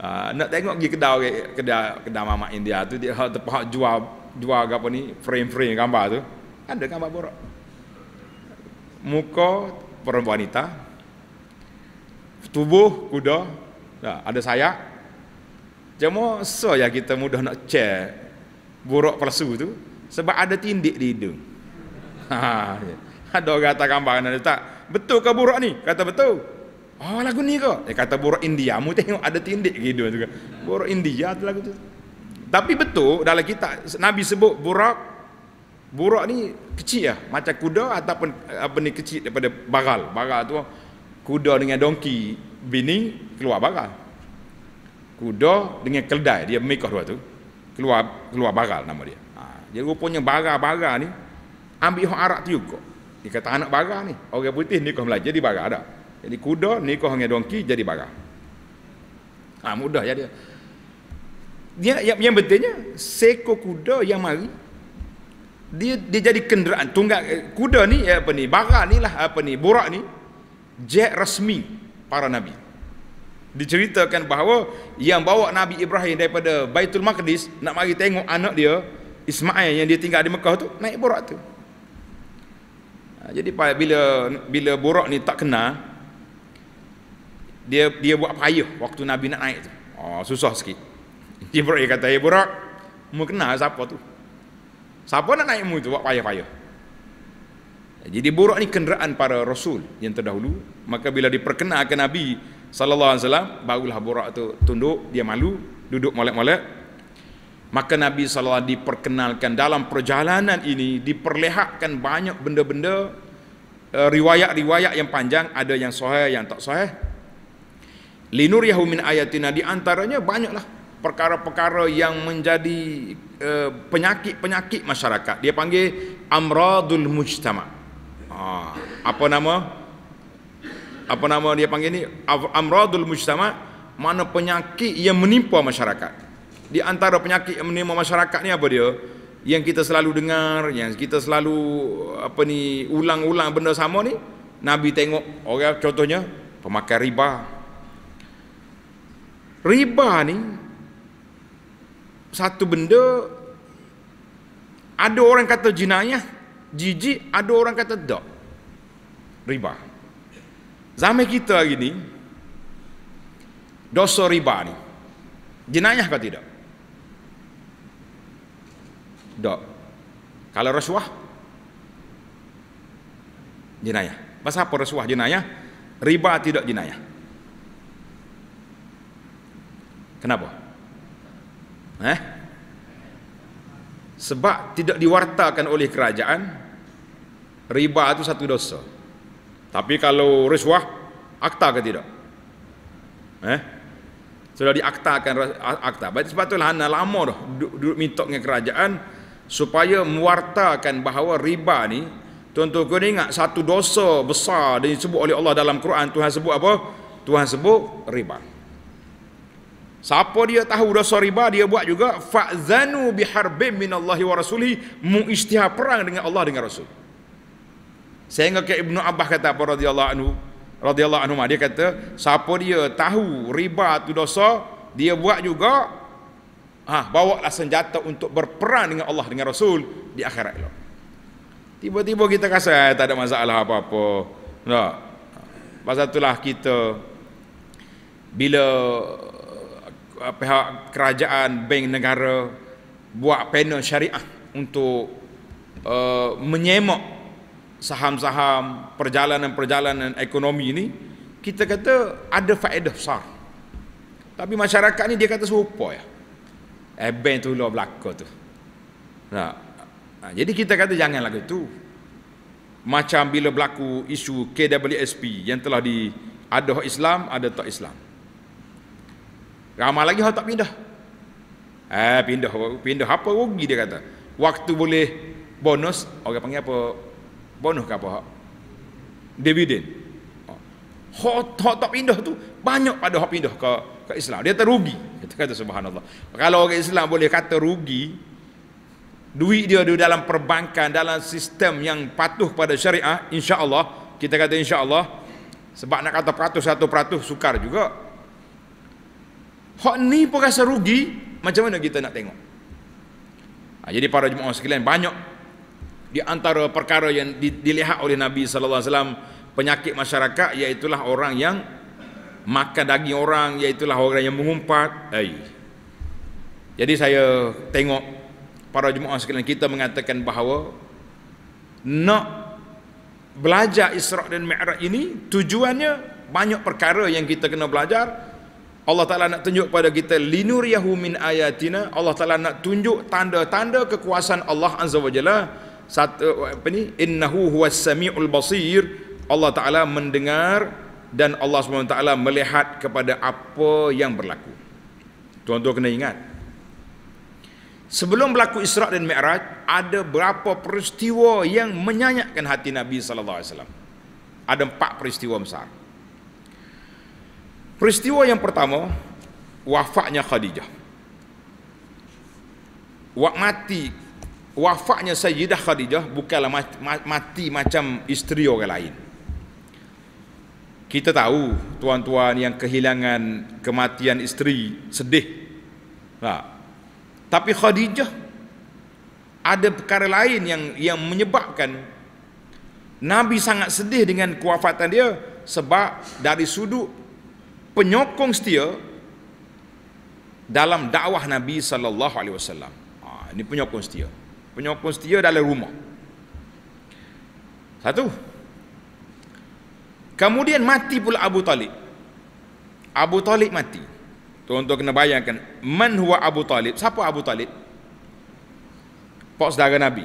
Uh, nak tengok pergi kedai kedai kedai mamak India tu dia hak terpahak jual jual apa ni frame-frame gambar tu. Ada gambar borak. Muka perempuan wanita. Tubuh kuda. Ya, ada sayap. Cuma so ya kita mudah nak cek borak palsu tu sebab ada tindik di hidung. Ha, ha, ha ya. ada orang kata gambar ada tak? Betul ke borak ni? Kata betul. Oh lagu ni ke? Dia kata buruk India. Mu tengok ada tindik gitu juga. Kan. Buruk India tu lagu tu. Tapi betul dalam kita Nabi sebut buruk buruk ni kecil lah. Macam kuda ataupun apa ni kecil daripada bagal. Bagal tu kuda dengan donki bini keluar bagal. Kuda dengan keldai dia mikah dua tu. Keluar keluar bagal nama dia. Ha. Jadi rupanya bagal-bagal ni ambil orang Arab tu juga. Dia kata anak bagal ni. Orang putih ni kau belajar di bagal dah. Jadi kuda nikah dengan donki jadi barang. Ah ha, mudah ya dia. Dia yang, yang betulnya seekor kuda yang mari dia dia jadi kenderaan tunggak eh, kuda ni eh, apa ni barang ni lah apa ni borak ni jet rasmi para nabi. Diceritakan bahawa yang bawa Nabi Ibrahim daripada Baitul Maqdis nak mari tengok anak dia Ismail yang dia tinggal di Mekah tu naik borak tu. Ha, jadi bila bila borak ni tak kenal dia dia buat payah waktu Nabi nak naik tu. Oh, susah sikit. Jibril kata, "Ya Burak, mu kenal siapa tu? Siapa nak naik mu tu buat payah-payah?" Jadi Burak ni kenderaan para rasul yang terdahulu, maka bila diperkenalkan Nabi sallallahu alaihi wasallam, barulah Burak tu tunduk, dia malu, duduk molek-molek. Maka Nabi sallallahu alaihi wasallam diperkenalkan dalam perjalanan ini diperlihatkan banyak benda-benda eh, riwayat-riwayat yang panjang ada yang sahih yang tak sahih linuryahu min ayatina di antaranya banyaklah perkara-perkara yang menjadi uh, penyakit-penyakit masyarakat dia panggil amradul mujtama ah, apa nama apa nama dia panggil ni amradul mujtama mana penyakit yang menimpa masyarakat di antara penyakit yang menimpa masyarakat ni apa dia yang kita selalu dengar yang kita selalu apa ni ulang-ulang benda sama ni nabi tengok orang contohnya pemakai riba riba ni satu benda ada orang kata jenayah jijik ada orang kata tak riba zaman kita hari ni dosa riba ni jenayah ke tidak tak kalau rasuah jinayah. pasal apa rasuah jinayah, riba tidak jinayah. Kenapa? Eh? Sebab tidak diwartakan oleh kerajaan riba itu satu dosa. Tapi kalau rasuah akta ke tidak? Eh? Sudah diaktakan akta. Baik sebab itulah anak lama dah duduk, duduk minta dengan kerajaan supaya mewartakan bahawa riba ni tuan-tuan kena ingat satu dosa besar yang disebut oleh Allah dalam Quran Tuhan sebut apa? Tuhan sebut riba. Siapa dia tahu dosa riba dia buat juga fa'zanu biharbin minallahi wa rasulihi mu'istihar perang dengan Allah dengan Rasul. Saya ingat ke Ibnu Abbas kata apa radhiyallahu anhu radhiyallahu anhu dia kata siapa dia tahu riba tu dosa dia buat juga ha bawalah senjata untuk berperang dengan Allah dengan Rasul di akhirat elok. Tiba-tiba kita rasa eh, tak ada masalah apa-apa. Tak. Lah. Pasal itulah kita bila uh, pihak kerajaan bank negara buat panel syariah untuk uh, menyemak saham-saham perjalanan-perjalanan ekonomi ini kita kata ada faedah besar tapi masyarakat ni dia kata serupa ya eh bank tu lah belakang tu nah. jadi kita kata janganlah gitu macam bila berlaku isu KWSP yang telah di ada Islam ada tak Islam Ramai lagi orang tak pindah. Eh, pindah pindah apa rugi dia kata. Waktu boleh bonus, orang panggil apa? Bonus ke apa? Dividen. Hot tak pindah tu banyak pada hak pindah ke ke Islam. Dia terugi. Kata kata subhanallah. Kalau orang Islam boleh kata rugi, duit dia di dalam perbankan dalam sistem yang patuh pada syariah insyaallah kita kata insyaallah sebab nak kata peratus satu peratus sukar juga Hak ni pun rasa rugi, macam mana kita nak tengok? Ha, jadi para jemaah sekalian banyak di antara perkara yang di, dilihat oleh Nabi sallallahu alaihi wasallam penyakit masyarakat iaitu orang yang makan daging orang, iaitu orang yang mengumpat. Hey. Jadi saya tengok para jemaah sekalian kita mengatakan bahawa nak belajar Isra dan Mi'raj ini tujuannya banyak perkara yang kita kena belajar Allah Ta'ala nak tunjuk kepada kita linur yahu min ayatina Allah Ta'ala nak tunjuk tanda-tanda kekuasaan Allah Azza wa Jalla satu eh, apa ni innahu huwas sami'ul basir Allah Ta'ala mendengar dan Allah Subhanahu Ta'ala melihat kepada apa yang berlaku tuan-tuan kena ingat sebelum berlaku Isra' dan Mi'raj ada berapa peristiwa yang menyayatkan hati Nabi Sallallahu Alaihi Wasallam? ada empat peristiwa besar Peristiwa yang pertama wafatnya Khadijah. Wak mati wafatnya Sayyidah Khadijah bukanlah mati, mati macam isteri orang lain. Kita tahu tuan-tuan yang kehilangan kematian isteri sedih. Tak. Ha. Tapi Khadijah ada perkara lain yang yang menyebabkan Nabi sangat sedih dengan kewafatan dia sebab dari sudut penyokong setia dalam dakwah Nabi sallallahu alaihi wasallam. Ah ini penyokong setia. Penyokong setia dalam rumah. Satu. Kemudian mati pula Abu Talib. Abu Talib mati. Tuan-tuan kena bayangkan man huwa Abu Talib? Siapa Abu Talib? Pak saudara Nabi.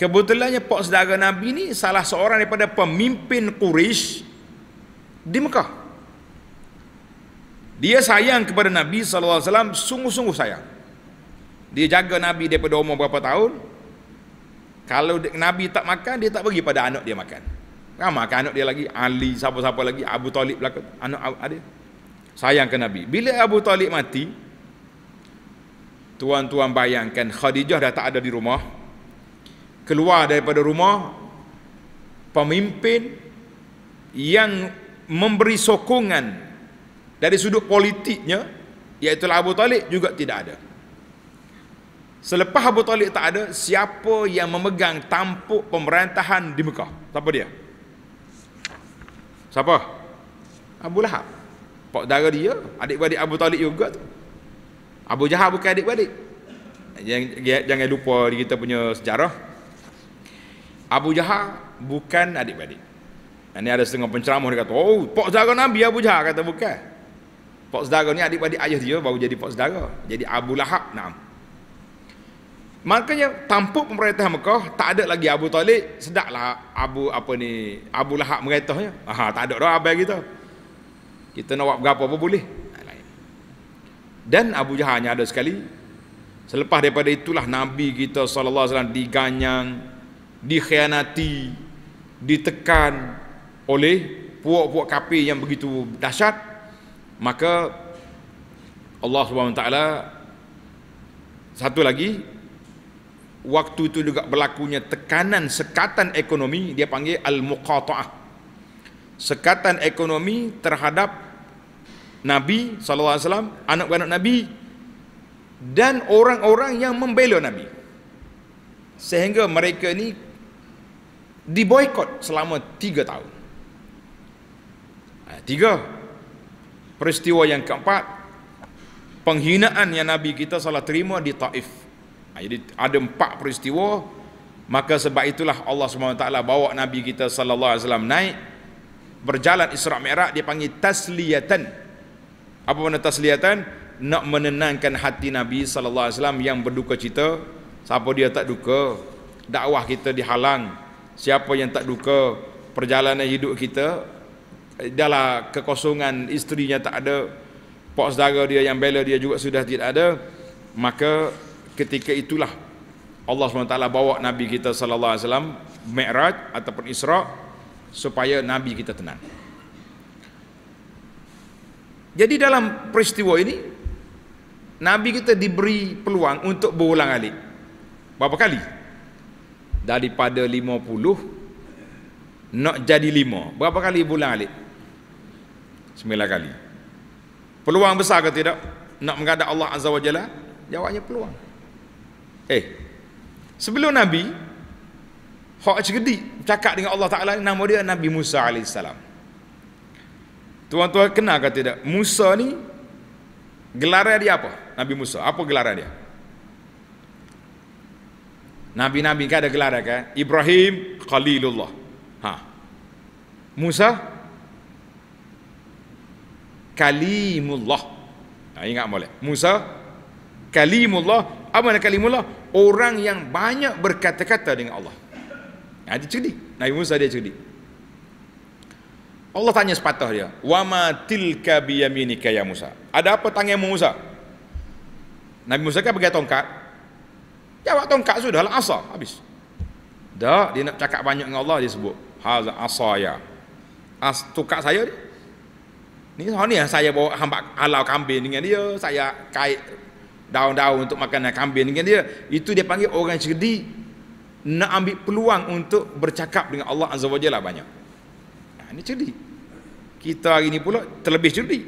Kebetulannya pak saudara Nabi ni salah seorang daripada pemimpin Quraisy di Mekah. Dia sayang kepada Nabi SAW, sungguh-sungguh sayang. Dia jaga Nabi daripada umur berapa tahun. Kalau Nabi tak makan, dia tak bagi pada anak dia makan. Kan makan anak dia lagi, Ali, siapa-siapa lagi, Abu Talib belakang, anak Abu dia. Sayang ke Nabi. Bila Abu Talib mati, tuan-tuan bayangkan Khadijah dah tak ada di rumah. Keluar daripada rumah, pemimpin yang memberi sokongan dari sudut politiknya iaitu Abu Talib juga tidak ada selepas Abu Talib tak ada siapa yang memegang tampuk pemerintahan di Mekah siapa dia siapa Abu Lahab pak dara dia adik-adik Abu Talib juga tu Abu Jahab bukan adik-adik jangan, jangan lupa kita punya sejarah Abu Jahal bukan adik-adik ini ada setengah penceramah dia kata, oh pok saudara Nabi Abu Jahal kata bukan. Pok saudara ni adik-adik ayah dia baru jadi pok saudara. Jadi Abu Lahab nam. Makanya tampuk pemerintah Mekah tak ada lagi Abu Talib sedaklah Abu apa ni Abu Lahab merintahnya. Ha tak ada dah abang kita. Kita nak buat berapa pun boleh. Dan Abu Jahal hanya ada sekali selepas daripada itulah Nabi kita sallallahu alaihi wasallam diganyang, dikhianati, ditekan, oleh puak-puak kafir yang begitu dahsyat maka Allah Subhanahu taala satu lagi waktu itu juga berlakunya tekanan sekatan ekonomi dia panggil al muqataah sekatan ekonomi terhadap nabi sallallahu alaihi wasallam anak-anak nabi dan orang-orang yang membela nabi sehingga mereka ini diboikot selama tiga tahun Tiga peristiwa yang keempat penghinaan yang Nabi kita salah terima di Taif. Ha, jadi ada empat peristiwa maka sebab itulah Allah SWT bawa Nabi kita sallallahu alaihi wasallam naik berjalan Isra dia panggil tasliyatan. Apa makna tasliyatan? Nak menenangkan hati Nabi sallallahu alaihi wasallam yang berduka cita. Siapa dia tak duka? Dakwah kita dihalang. Siapa yang tak duka perjalanan hidup kita dalam kekosongan isterinya tak ada pak saudara dia yang bela dia juga sudah tidak ada maka ketika itulah Allah SWT bawa Nabi kita saw alaihi ataupun Isra supaya Nabi kita tenang. Jadi dalam peristiwa ini Nabi kita diberi peluang untuk berulang alik Berapa kali? Daripada lima puluh nak jadi lima Berapa kali berulang alik 9 kali peluang besar ke tidak nak menghadap Allah Azza wa Jalla jawabnya peluang eh sebelum Nabi hak cerdik cakap dengan Allah Ta'ala nama dia Nabi Musa AS tuan-tuan kenal ke tidak Musa ni gelaran dia apa Nabi Musa apa gelaran dia Nabi-nabi kan ada gelaran kan Ibrahim Khalilullah ha. Musa kalimullah. Ha, ingat boleh. Musa kalimullah. Apa nak kalimullah? Orang yang banyak berkata-kata dengan Allah. Ha, dia cerdik. Nabi Musa dia cerdik. Allah tanya sepatah dia, "Wa ma tilka bi ya Musa?" Ada apa tangan Musa? Nabi Musa kan pegang tongkat. Jawab tongkat sudah lah asa habis. Dah dia nak cakap banyak dengan Allah dia sebut, "Haza asaya." As tukar saya dia. Ni sini lah, saya bawa hamba halau kambing dengan dia, saya kait daun-daun untuk makan kambing dengan dia. Itu dia panggil orang cerdik nak ambil peluang untuk bercakap dengan Allah Azza wa Jalla banyak. Nah, ha, ini cerdik. Kita hari ini pula terlebih cerdik.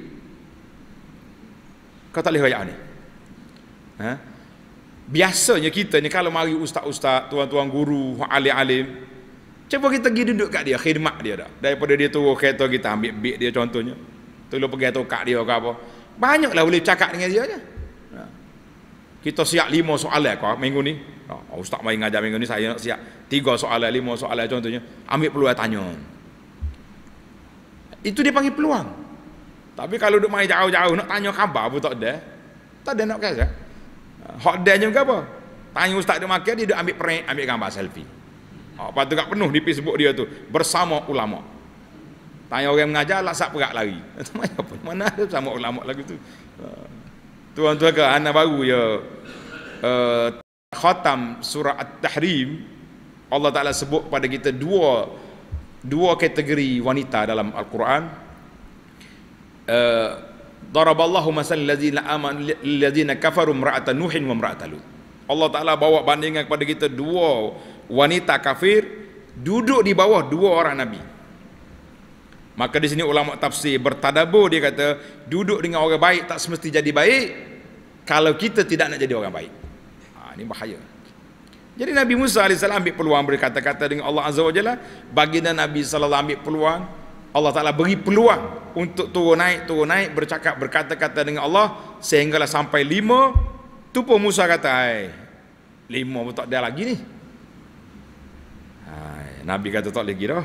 Kau tak boleh bayar ni. Ha? Biasanya kita ni kalau mari ustaz-ustaz, tuan-tuan guru, alim-alim, cuba kita pergi duduk kat dia, khidmat dia dah. Daripada dia turun kereta kita ambil beg dia contohnya. Tu lu pergi tokak dia ke apa. Banyaklah boleh cakap dengan dia je. Ha. Kita siap lima soalan kau minggu ni. Ha, oh, Ustaz mai ngajar minggu ni saya nak siap tiga soalan, lima soalan contohnya. Ambil peluang tanya. Itu dia panggil peluang. Tapi kalau duduk mai jauh-jauh nak tanya khabar pun tak ada. Tak ada nak kaya. Ha, hot dia juga apa? Tanya ustaz di makan dia duduk ambil print, ambil gambar selfie. Oh, lepas tu kat penuh di Facebook dia tu bersama ulama. Tanya orang mengajar sak perak lari. Mana apa? Mana ada sama ulama lagi tu? Ah. Tuan-tuan ke anak baru ya. Uh, khatam surah At-Tahrim Allah Taala sebut pada kita dua dua kategori wanita dalam Al-Quran. Uh, daraballahu masal ladzina aman ladzina kafaru imra'atan nuhin wa imra'atan Allah Taala bawa bandingan kepada kita dua wanita kafir duduk di bawah dua orang nabi. Maka di sini ulama tafsir bertadabur dia kata duduk dengan orang baik tak semesti jadi baik kalau kita tidak nak jadi orang baik. Ha, ini bahaya. Jadi Nabi Musa AS ambil peluang berkata-kata dengan Allah Azza wa Jalla. Baginda Nabi SAW ambil peluang. Allah Ta'ala beri peluang untuk turun naik, turun naik, bercakap, berkata-kata dengan Allah. Sehinggalah sampai lima. Itu pun Musa kata, Hai, lima pun tak ada lagi ni. Hai, Nabi kata tak lagi dah.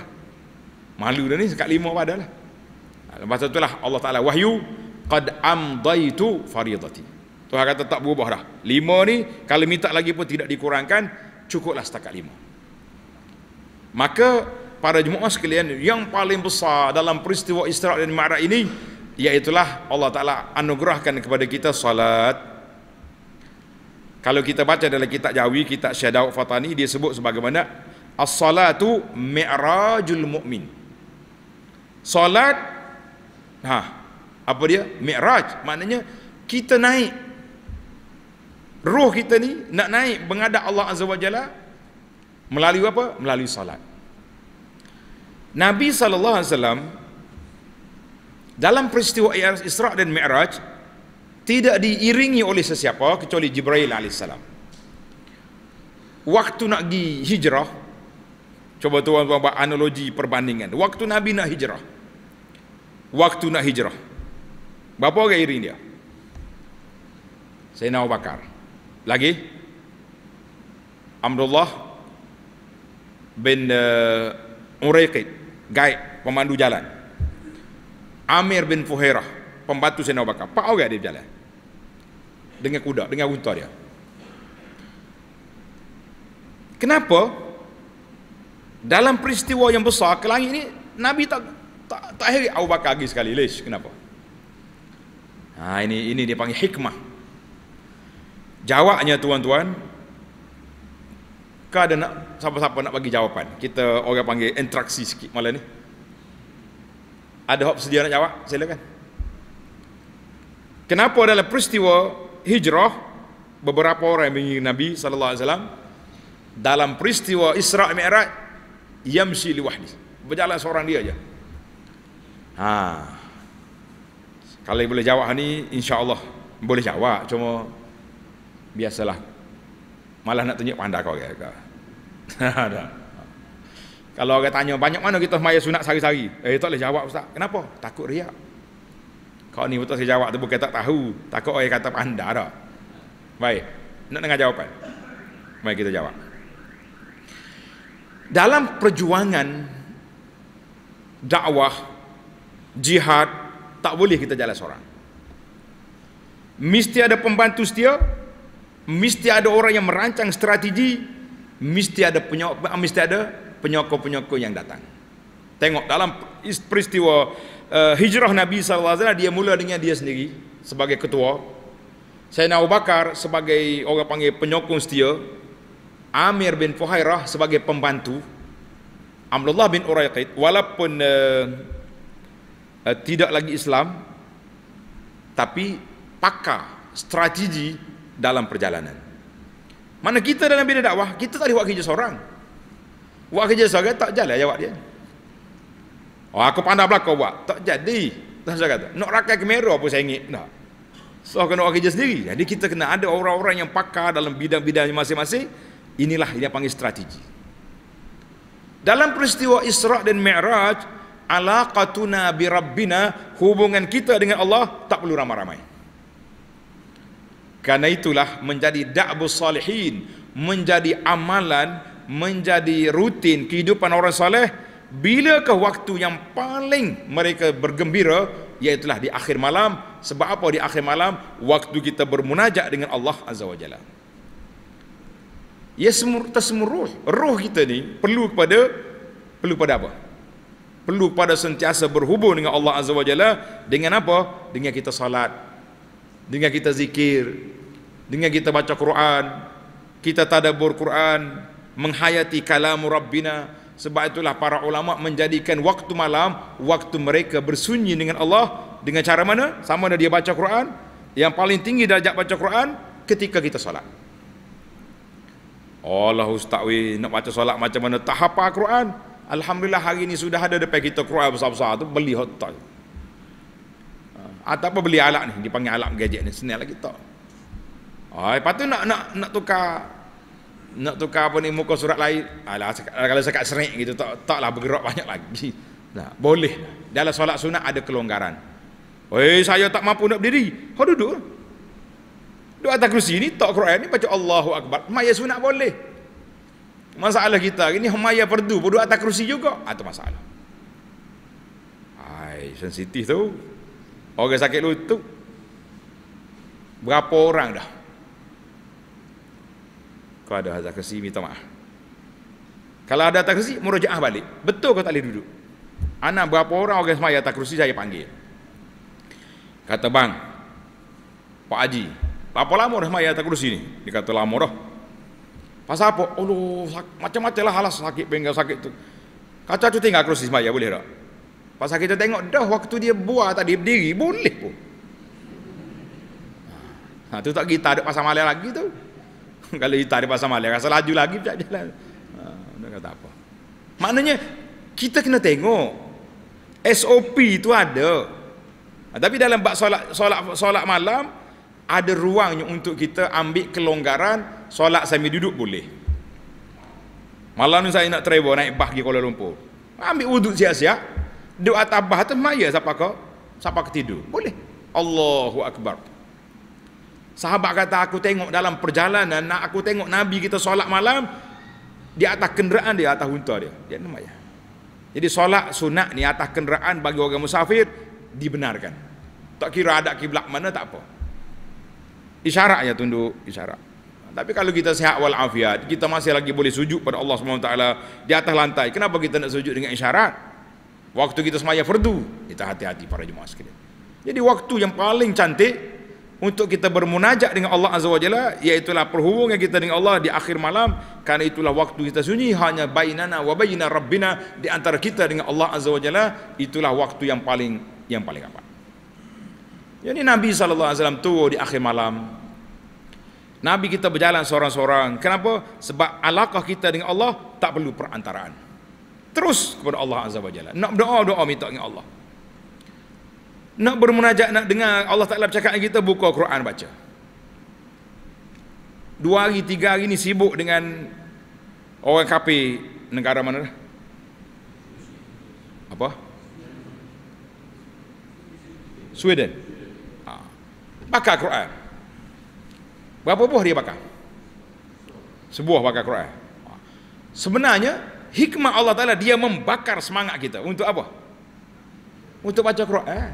Malu dah ni sekat lima lah. Lepas tu lah Allah Ta'ala wahyu Qad amdaitu faridati Tuhan kata tak berubah dah Lima ni kalau minta lagi pun tidak dikurangkan Cukuplah setakat lima Maka para jemaah sekalian Yang paling besar dalam peristiwa Isra' dan Ma'ra' ini Iaitulah Allah Ta'ala anugerahkan kepada kita salat Kalau kita baca dalam kitab Jawi Kitab Syedawak Fatani Dia sebut sebagaimana As-salatu mi'rajul mu'min solat ha apa dia mi'raj maknanya kita naik roh kita ni nak naik menghadap Allah azza wajalla melalui apa melalui solat Nabi sallallahu alaihi wasallam dalam peristiwa Isra dan Mi'raj tidak diiringi oleh sesiapa kecuali Jibril alaihissalam. Waktu nak pergi hijrah, cuba tuan-tuan buat analogi perbandingan. Waktu Nabi nak hijrah, waktu nak hijrah. Berapa orang iri dia? Sayyidina Abu Bakar. Lagi Amrullah bin uh, eh, Uraiqid, guide pemandu jalan. Amir bin Fuhairah, pembantu Sayyidina Abu Bakar. Empat orang dia berjalan. Dengan kuda, dengan unta dia. Kenapa dalam peristiwa yang besar ke langit ni Nabi tak tak tak heri Abu Bakar lagi sekali leh. kenapa ha, ini ini dia panggil hikmah jawabnya tuan-tuan kau ada nak siapa-siapa nak bagi jawapan kita orang panggil interaksi sikit malam ni ada hak sedia nak jawab silakan kenapa dalam peristiwa hijrah beberapa orang yang mengikuti Nabi saw dalam peristiwa Isra Mi'raj yamshi liwahdi berjalan seorang dia aja Ha. Kalau boleh jawab ni insya-Allah boleh jawab cuma biasalah. Malah nak tunjuk pandai kau ke. Kalau orang tanya banyak mana kita semaya sunat sari-sari, Eh tak boleh jawab ustaz. Kenapa? Takut riak. Kau ni betul saya jawab tu bukan tak tahu. Takut orang kata pandai dah. Baik. Nak dengar jawapan? Mari kita jawab. Dalam perjuangan dakwah jihad tak boleh kita jalan seorang mesti ada pembantu setia mesti ada orang yang merancang strategi mesti ada penyokong mesti ada penyokong-penyokong yang datang tengok dalam peristiwa uh, hijrah Nabi SAW dia mula dengan dia sendiri sebagai ketua Sayyidina Abu Bakar sebagai orang panggil penyokong setia Amir bin Fuhairah sebagai pembantu Amrullah bin Urayqid walaupun uh, uh, tidak lagi Islam tapi pakar strategi dalam perjalanan. Mana kita dalam bidang dakwah, kita tak buat kerja seorang. Buat kerja seorang tak jalan jawab dia. Oh, aku pandai belakang buat. Tak jadi. Tak saya kata, nak rakai kamera apa saya ingat. Nah. So, kena buat kerja sendiri. Jadi, kita kena ada orang-orang yang pakar dalam bidang-bidang masing-masing. Inilah yang panggil strategi. Dalam peristiwa Isra' dan Mi'raj, alaqatuna bi rabbina hubungan kita dengan Allah tak perlu ramai-ramai Karena itulah menjadi da'bus salihin menjadi amalan menjadi rutin kehidupan orang soleh bila ke waktu yang paling mereka bergembira iaitu di akhir malam sebab apa di akhir malam waktu kita bermunajat dengan Allah azza wajalla ya semur tasmur roh kita ni perlu kepada perlu pada apa perlu pada sentiasa berhubung dengan Allah Azza wa Jalla dengan apa? Dengan kita salat, dengan kita zikir, dengan kita baca Quran, kita tadabbur Quran, menghayati kalam Rabbina. Sebab itulah para ulama menjadikan waktu malam waktu mereka bersunyi dengan Allah dengan cara mana? Sama ada dia baca Quran, yang paling tinggi darjat baca Quran ketika kita salat. Allah Ustaz nak baca solat macam mana? Tak hafal Quran. Alhamdulillah hari ini sudah ada depan kita kruai besar-besar tu beli hotel. Atau ah, apa beli alat ni dipanggil alat gadget ni senang lagi tak. Oh, ah, patu nak nak nak tukar nak tukar apa ni muka surat lain. Alah kalau sekat serik gitu tak taklah bergerak banyak lagi. Nah, boleh. Dalam solat sunat ada kelonggaran. Oi, saya tak mampu nak berdiri. Kau duduk. Duduk atas kerusi ni tak Quran ni baca Allahu Akbar. Maya sunat boleh. Masalah kita ini Humaya Perdu berdua atas kerusi juga. Itu ah, masalah. Hai, sensitif tu. Orang sakit lutut. Berapa orang dah? Kau ada atas kerusi, minta maaf. Kalau ada atas kerusi, merujaah balik. Betul kau tak boleh duduk. Anak berapa orang orang semaya atas kerusi saya panggil. Kata bang, Pak Haji, berapa lama dah semaya atas kerusi ni? Dia kata lama dah. Pasal apa? Aduh, oh, macam-macam lah halas sakit pinggang sakit tu. Kaca tu tinggal kerusi semayah boleh tak? Pasal kita tengok dah waktu dia buat tadi berdiri boleh pun. Ha, tu tak kita ada pasal malam lagi tu. Kalau kita ada pasal malam, rasa laju lagi tak jalan. Ha, kata apa. Maknanya, kita kena tengok. SOP itu ada. Ha, tapi dalam bak solat, solat, solat malam, ada ruangnya untuk kita ambil kelonggaran solat sambil duduk boleh malam ni saya nak travel naik bah pergi Kuala Lumpur ambil wuduk siap-siap duduk atas bah tu maya siapa kau siapa kau tidur boleh Allahu Akbar sahabat kata aku tengok dalam perjalanan nak aku tengok Nabi kita solat malam di atas kenderaan dia atas unta dia dia nama ya jadi solat sunat ni atas kenderaan bagi orang musafir dibenarkan tak kira ada kiblat mana tak apa isyarat ya tunduk isyarat tapi kalau kita sehat wal afiat kita masih lagi boleh sujud pada Allah Subhanahu taala di atas lantai kenapa kita nak sujud dengan isyarat waktu kita semaya fardu kita hati-hati para jemaah sekalian jadi waktu yang paling cantik untuk kita bermunajat dengan Allah Azza wa Jalla iaitu lah perhubungan kita dengan Allah di akhir malam kerana itulah waktu kita sunyi hanya bainana wa bainar rabbina di antara kita dengan Allah Azza wa Jalla itulah waktu yang paling yang paling apa jadi Nabi SAW tu di akhir malam. Nabi kita berjalan seorang-seorang. Kenapa? Sebab alakah kita dengan Allah tak perlu perantaraan. Terus kepada Allah Azza wa Jalla. Nak berdoa, doa minta dengan Allah. Nak bermunajat, nak dengar Allah Ta'ala bercakap dengan kita, buka Quran baca. Dua hari, tiga hari ni sibuk dengan orang kafir negara mana dah? Apa? Sweden bakar Quran berapa buah dia bakar sebuah bakar Quran sebenarnya hikmah Allah Ta'ala dia membakar semangat kita untuk apa untuk baca Quran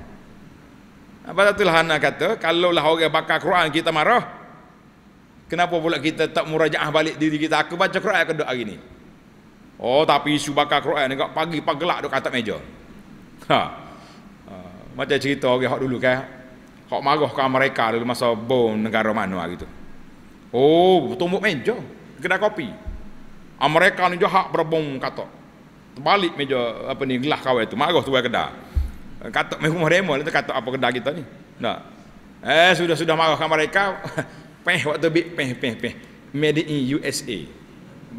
apa tu Hana kata kalau lah orang bakar Quran kita marah kenapa pula kita tak murajaah balik diri kita aku baca Quran aku duduk hari ni oh tapi isu bakar Quran ni pagi pagelak duduk atas meja ha. ha. macam cerita orang hak dulu kan Kok marah ke Amerika dulu masa bom negara mana itu? Oh, tumbuk meja. Kedai kopi. Amerika ah, ni jahat berbom kata. Terbalik meja apa ni gelas kawai itu. Marah tu kedai. Kata mai rumah demo ni kata apa kedai kita ni. Nah. Eh sudah sudah marah ke Amerika. peh waktu bi peh peh peh. Made in USA.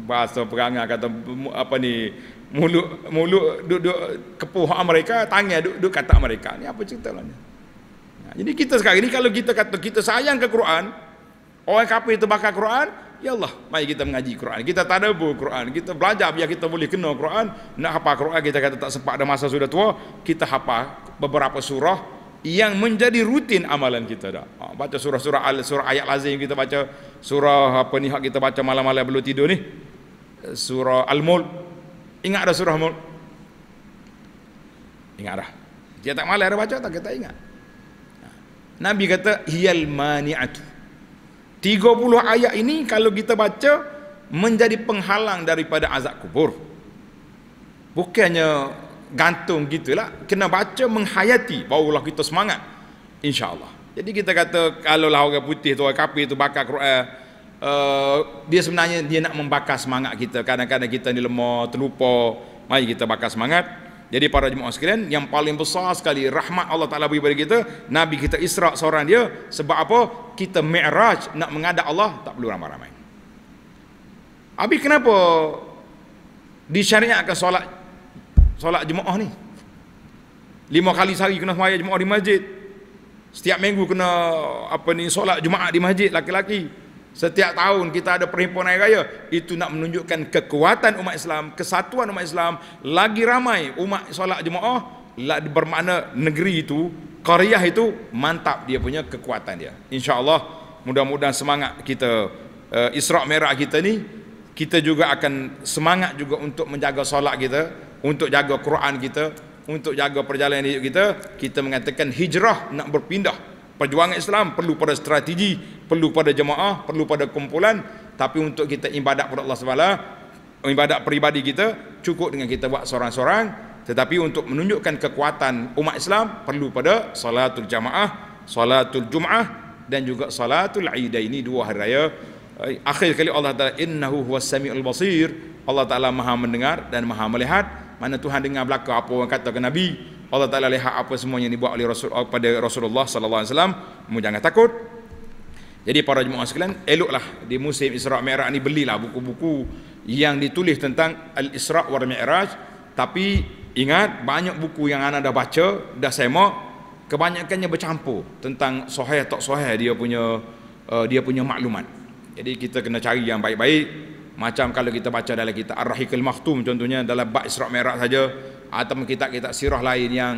Bahasa perangai kata apa ni mulut mulut duduk kepuh Amerika, tangan duduk, duduk kata Amerika. Ni apa cerita lah ni? jadi kita sekarang ini kalau kita kata kita sayang ke Quran, orang itu bakal Quran, ya Allah, mari kita mengaji Quran. Kita tak ada buku Quran, kita belajar biar kita boleh kena Quran. Nak apa Quran kita kata tak sempat dah masa sudah tua, kita hafal beberapa surah yang menjadi rutin amalan kita dah. Ha, baca surah-surah al surah ayat lazim kita baca, surah apa ni hak kita baca malam-malam belum tidur ni. Surah Al-Mulk. Ingat dah surah al Mulk? Ingat dah. Dia tak malas dah baca tak kita ingat. Nabi kata hiyal mani'atu 30 ayat ini kalau kita baca menjadi penghalang daripada azab kubur bukannya gantung gitulah kena baca menghayati barulah kita semangat insya Allah. jadi kita kata kalau lah orang putih tu orang kafir tu bakar Quran uh, dia sebenarnya dia nak membakar semangat kita kadang-kadang kita ni lemah terlupa mari kita bakar semangat jadi para jemaah sekalian yang paling besar sekali rahmat Allah Taala bagi kepada kita, Nabi kita Isra seorang dia sebab apa? Kita Mi'raj nak mengadap Allah tak perlu ramai-ramai. Abi kenapa disyariatkan solat solat jemaah ni? Lima kali sehari kena semayang jemaah di masjid. Setiap minggu kena apa ni solat Jumaat di masjid laki-laki. Setiap tahun kita ada perhimpunan hari raya, itu nak menunjukkan kekuatan umat Islam, kesatuan umat Islam, lagi ramai umat solat jemaah, lah bermakna negeri itu, kariah itu mantap dia punya kekuatan dia. Insyaallah, allah mudah-mudahan semangat kita uh, eh, Israq Merah kita ni kita juga akan semangat juga untuk menjaga solat kita, untuk jaga Quran kita, untuk jaga perjalanan hidup kita, kita mengatakan hijrah nak berpindah. Perjuangan Islam perlu pada strategi perlu pada jemaah, perlu pada kumpulan, tapi untuk kita ibadat kepada Allah Subhanahu Wataala, ibadat peribadi kita cukup dengan kita buat seorang-seorang, tetapi untuk menunjukkan kekuatan umat Islam perlu pada salatul jamaah, salatul jumaah dan juga salatul aida ini dua hari raya. Eh, akhir kali Allah Taala inna innahu was-sami'ul basir. Allah Taala Maha mendengar dan Maha melihat. Mana Tuhan dengar belakang apa yang kata ke Nabi. Allah Taala lihat apa semuanya yang dibuat oleh Rasul eh, kepada Rasulullah sallallahu alaihi wasallam. Mu jangan takut. Jadi para jemaah sekalian, eloklah di musim Isra' Mi'raj ni belilah buku-buku yang ditulis tentang Al-Isra' wa Mi'raj. Tapi ingat banyak buku yang anda dah baca, dah semak, kebanyakannya bercampur tentang sahih tak sahih dia punya uh, dia punya maklumat. Jadi kita kena cari yang baik-baik. Macam kalau kita baca dalam kitab Ar-Rahiqul Maktum contohnya dalam bab Isra' Mi'raj saja atau kitab-kitab sirah lain yang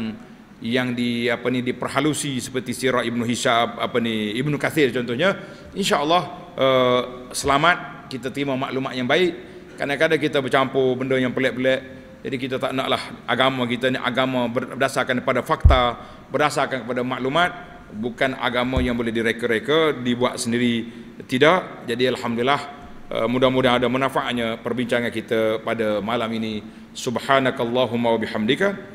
yang di apa ni diperhalusi seperti sirah Ibnu Hisab apa ni Ibnu Katsir contohnya insyaallah uh, selamat kita terima maklumat yang baik kadang-kadang kita bercampur benda yang pelik-pelik jadi kita tak naklah agama kita ni agama berdasarkan kepada fakta berdasarkan kepada maklumat bukan agama yang boleh direka-reka dibuat sendiri tidak jadi alhamdulillah eh, mudah-mudahan ada manfaatnya perbincangan kita pada malam ini subhanakallahumma wa bihamdika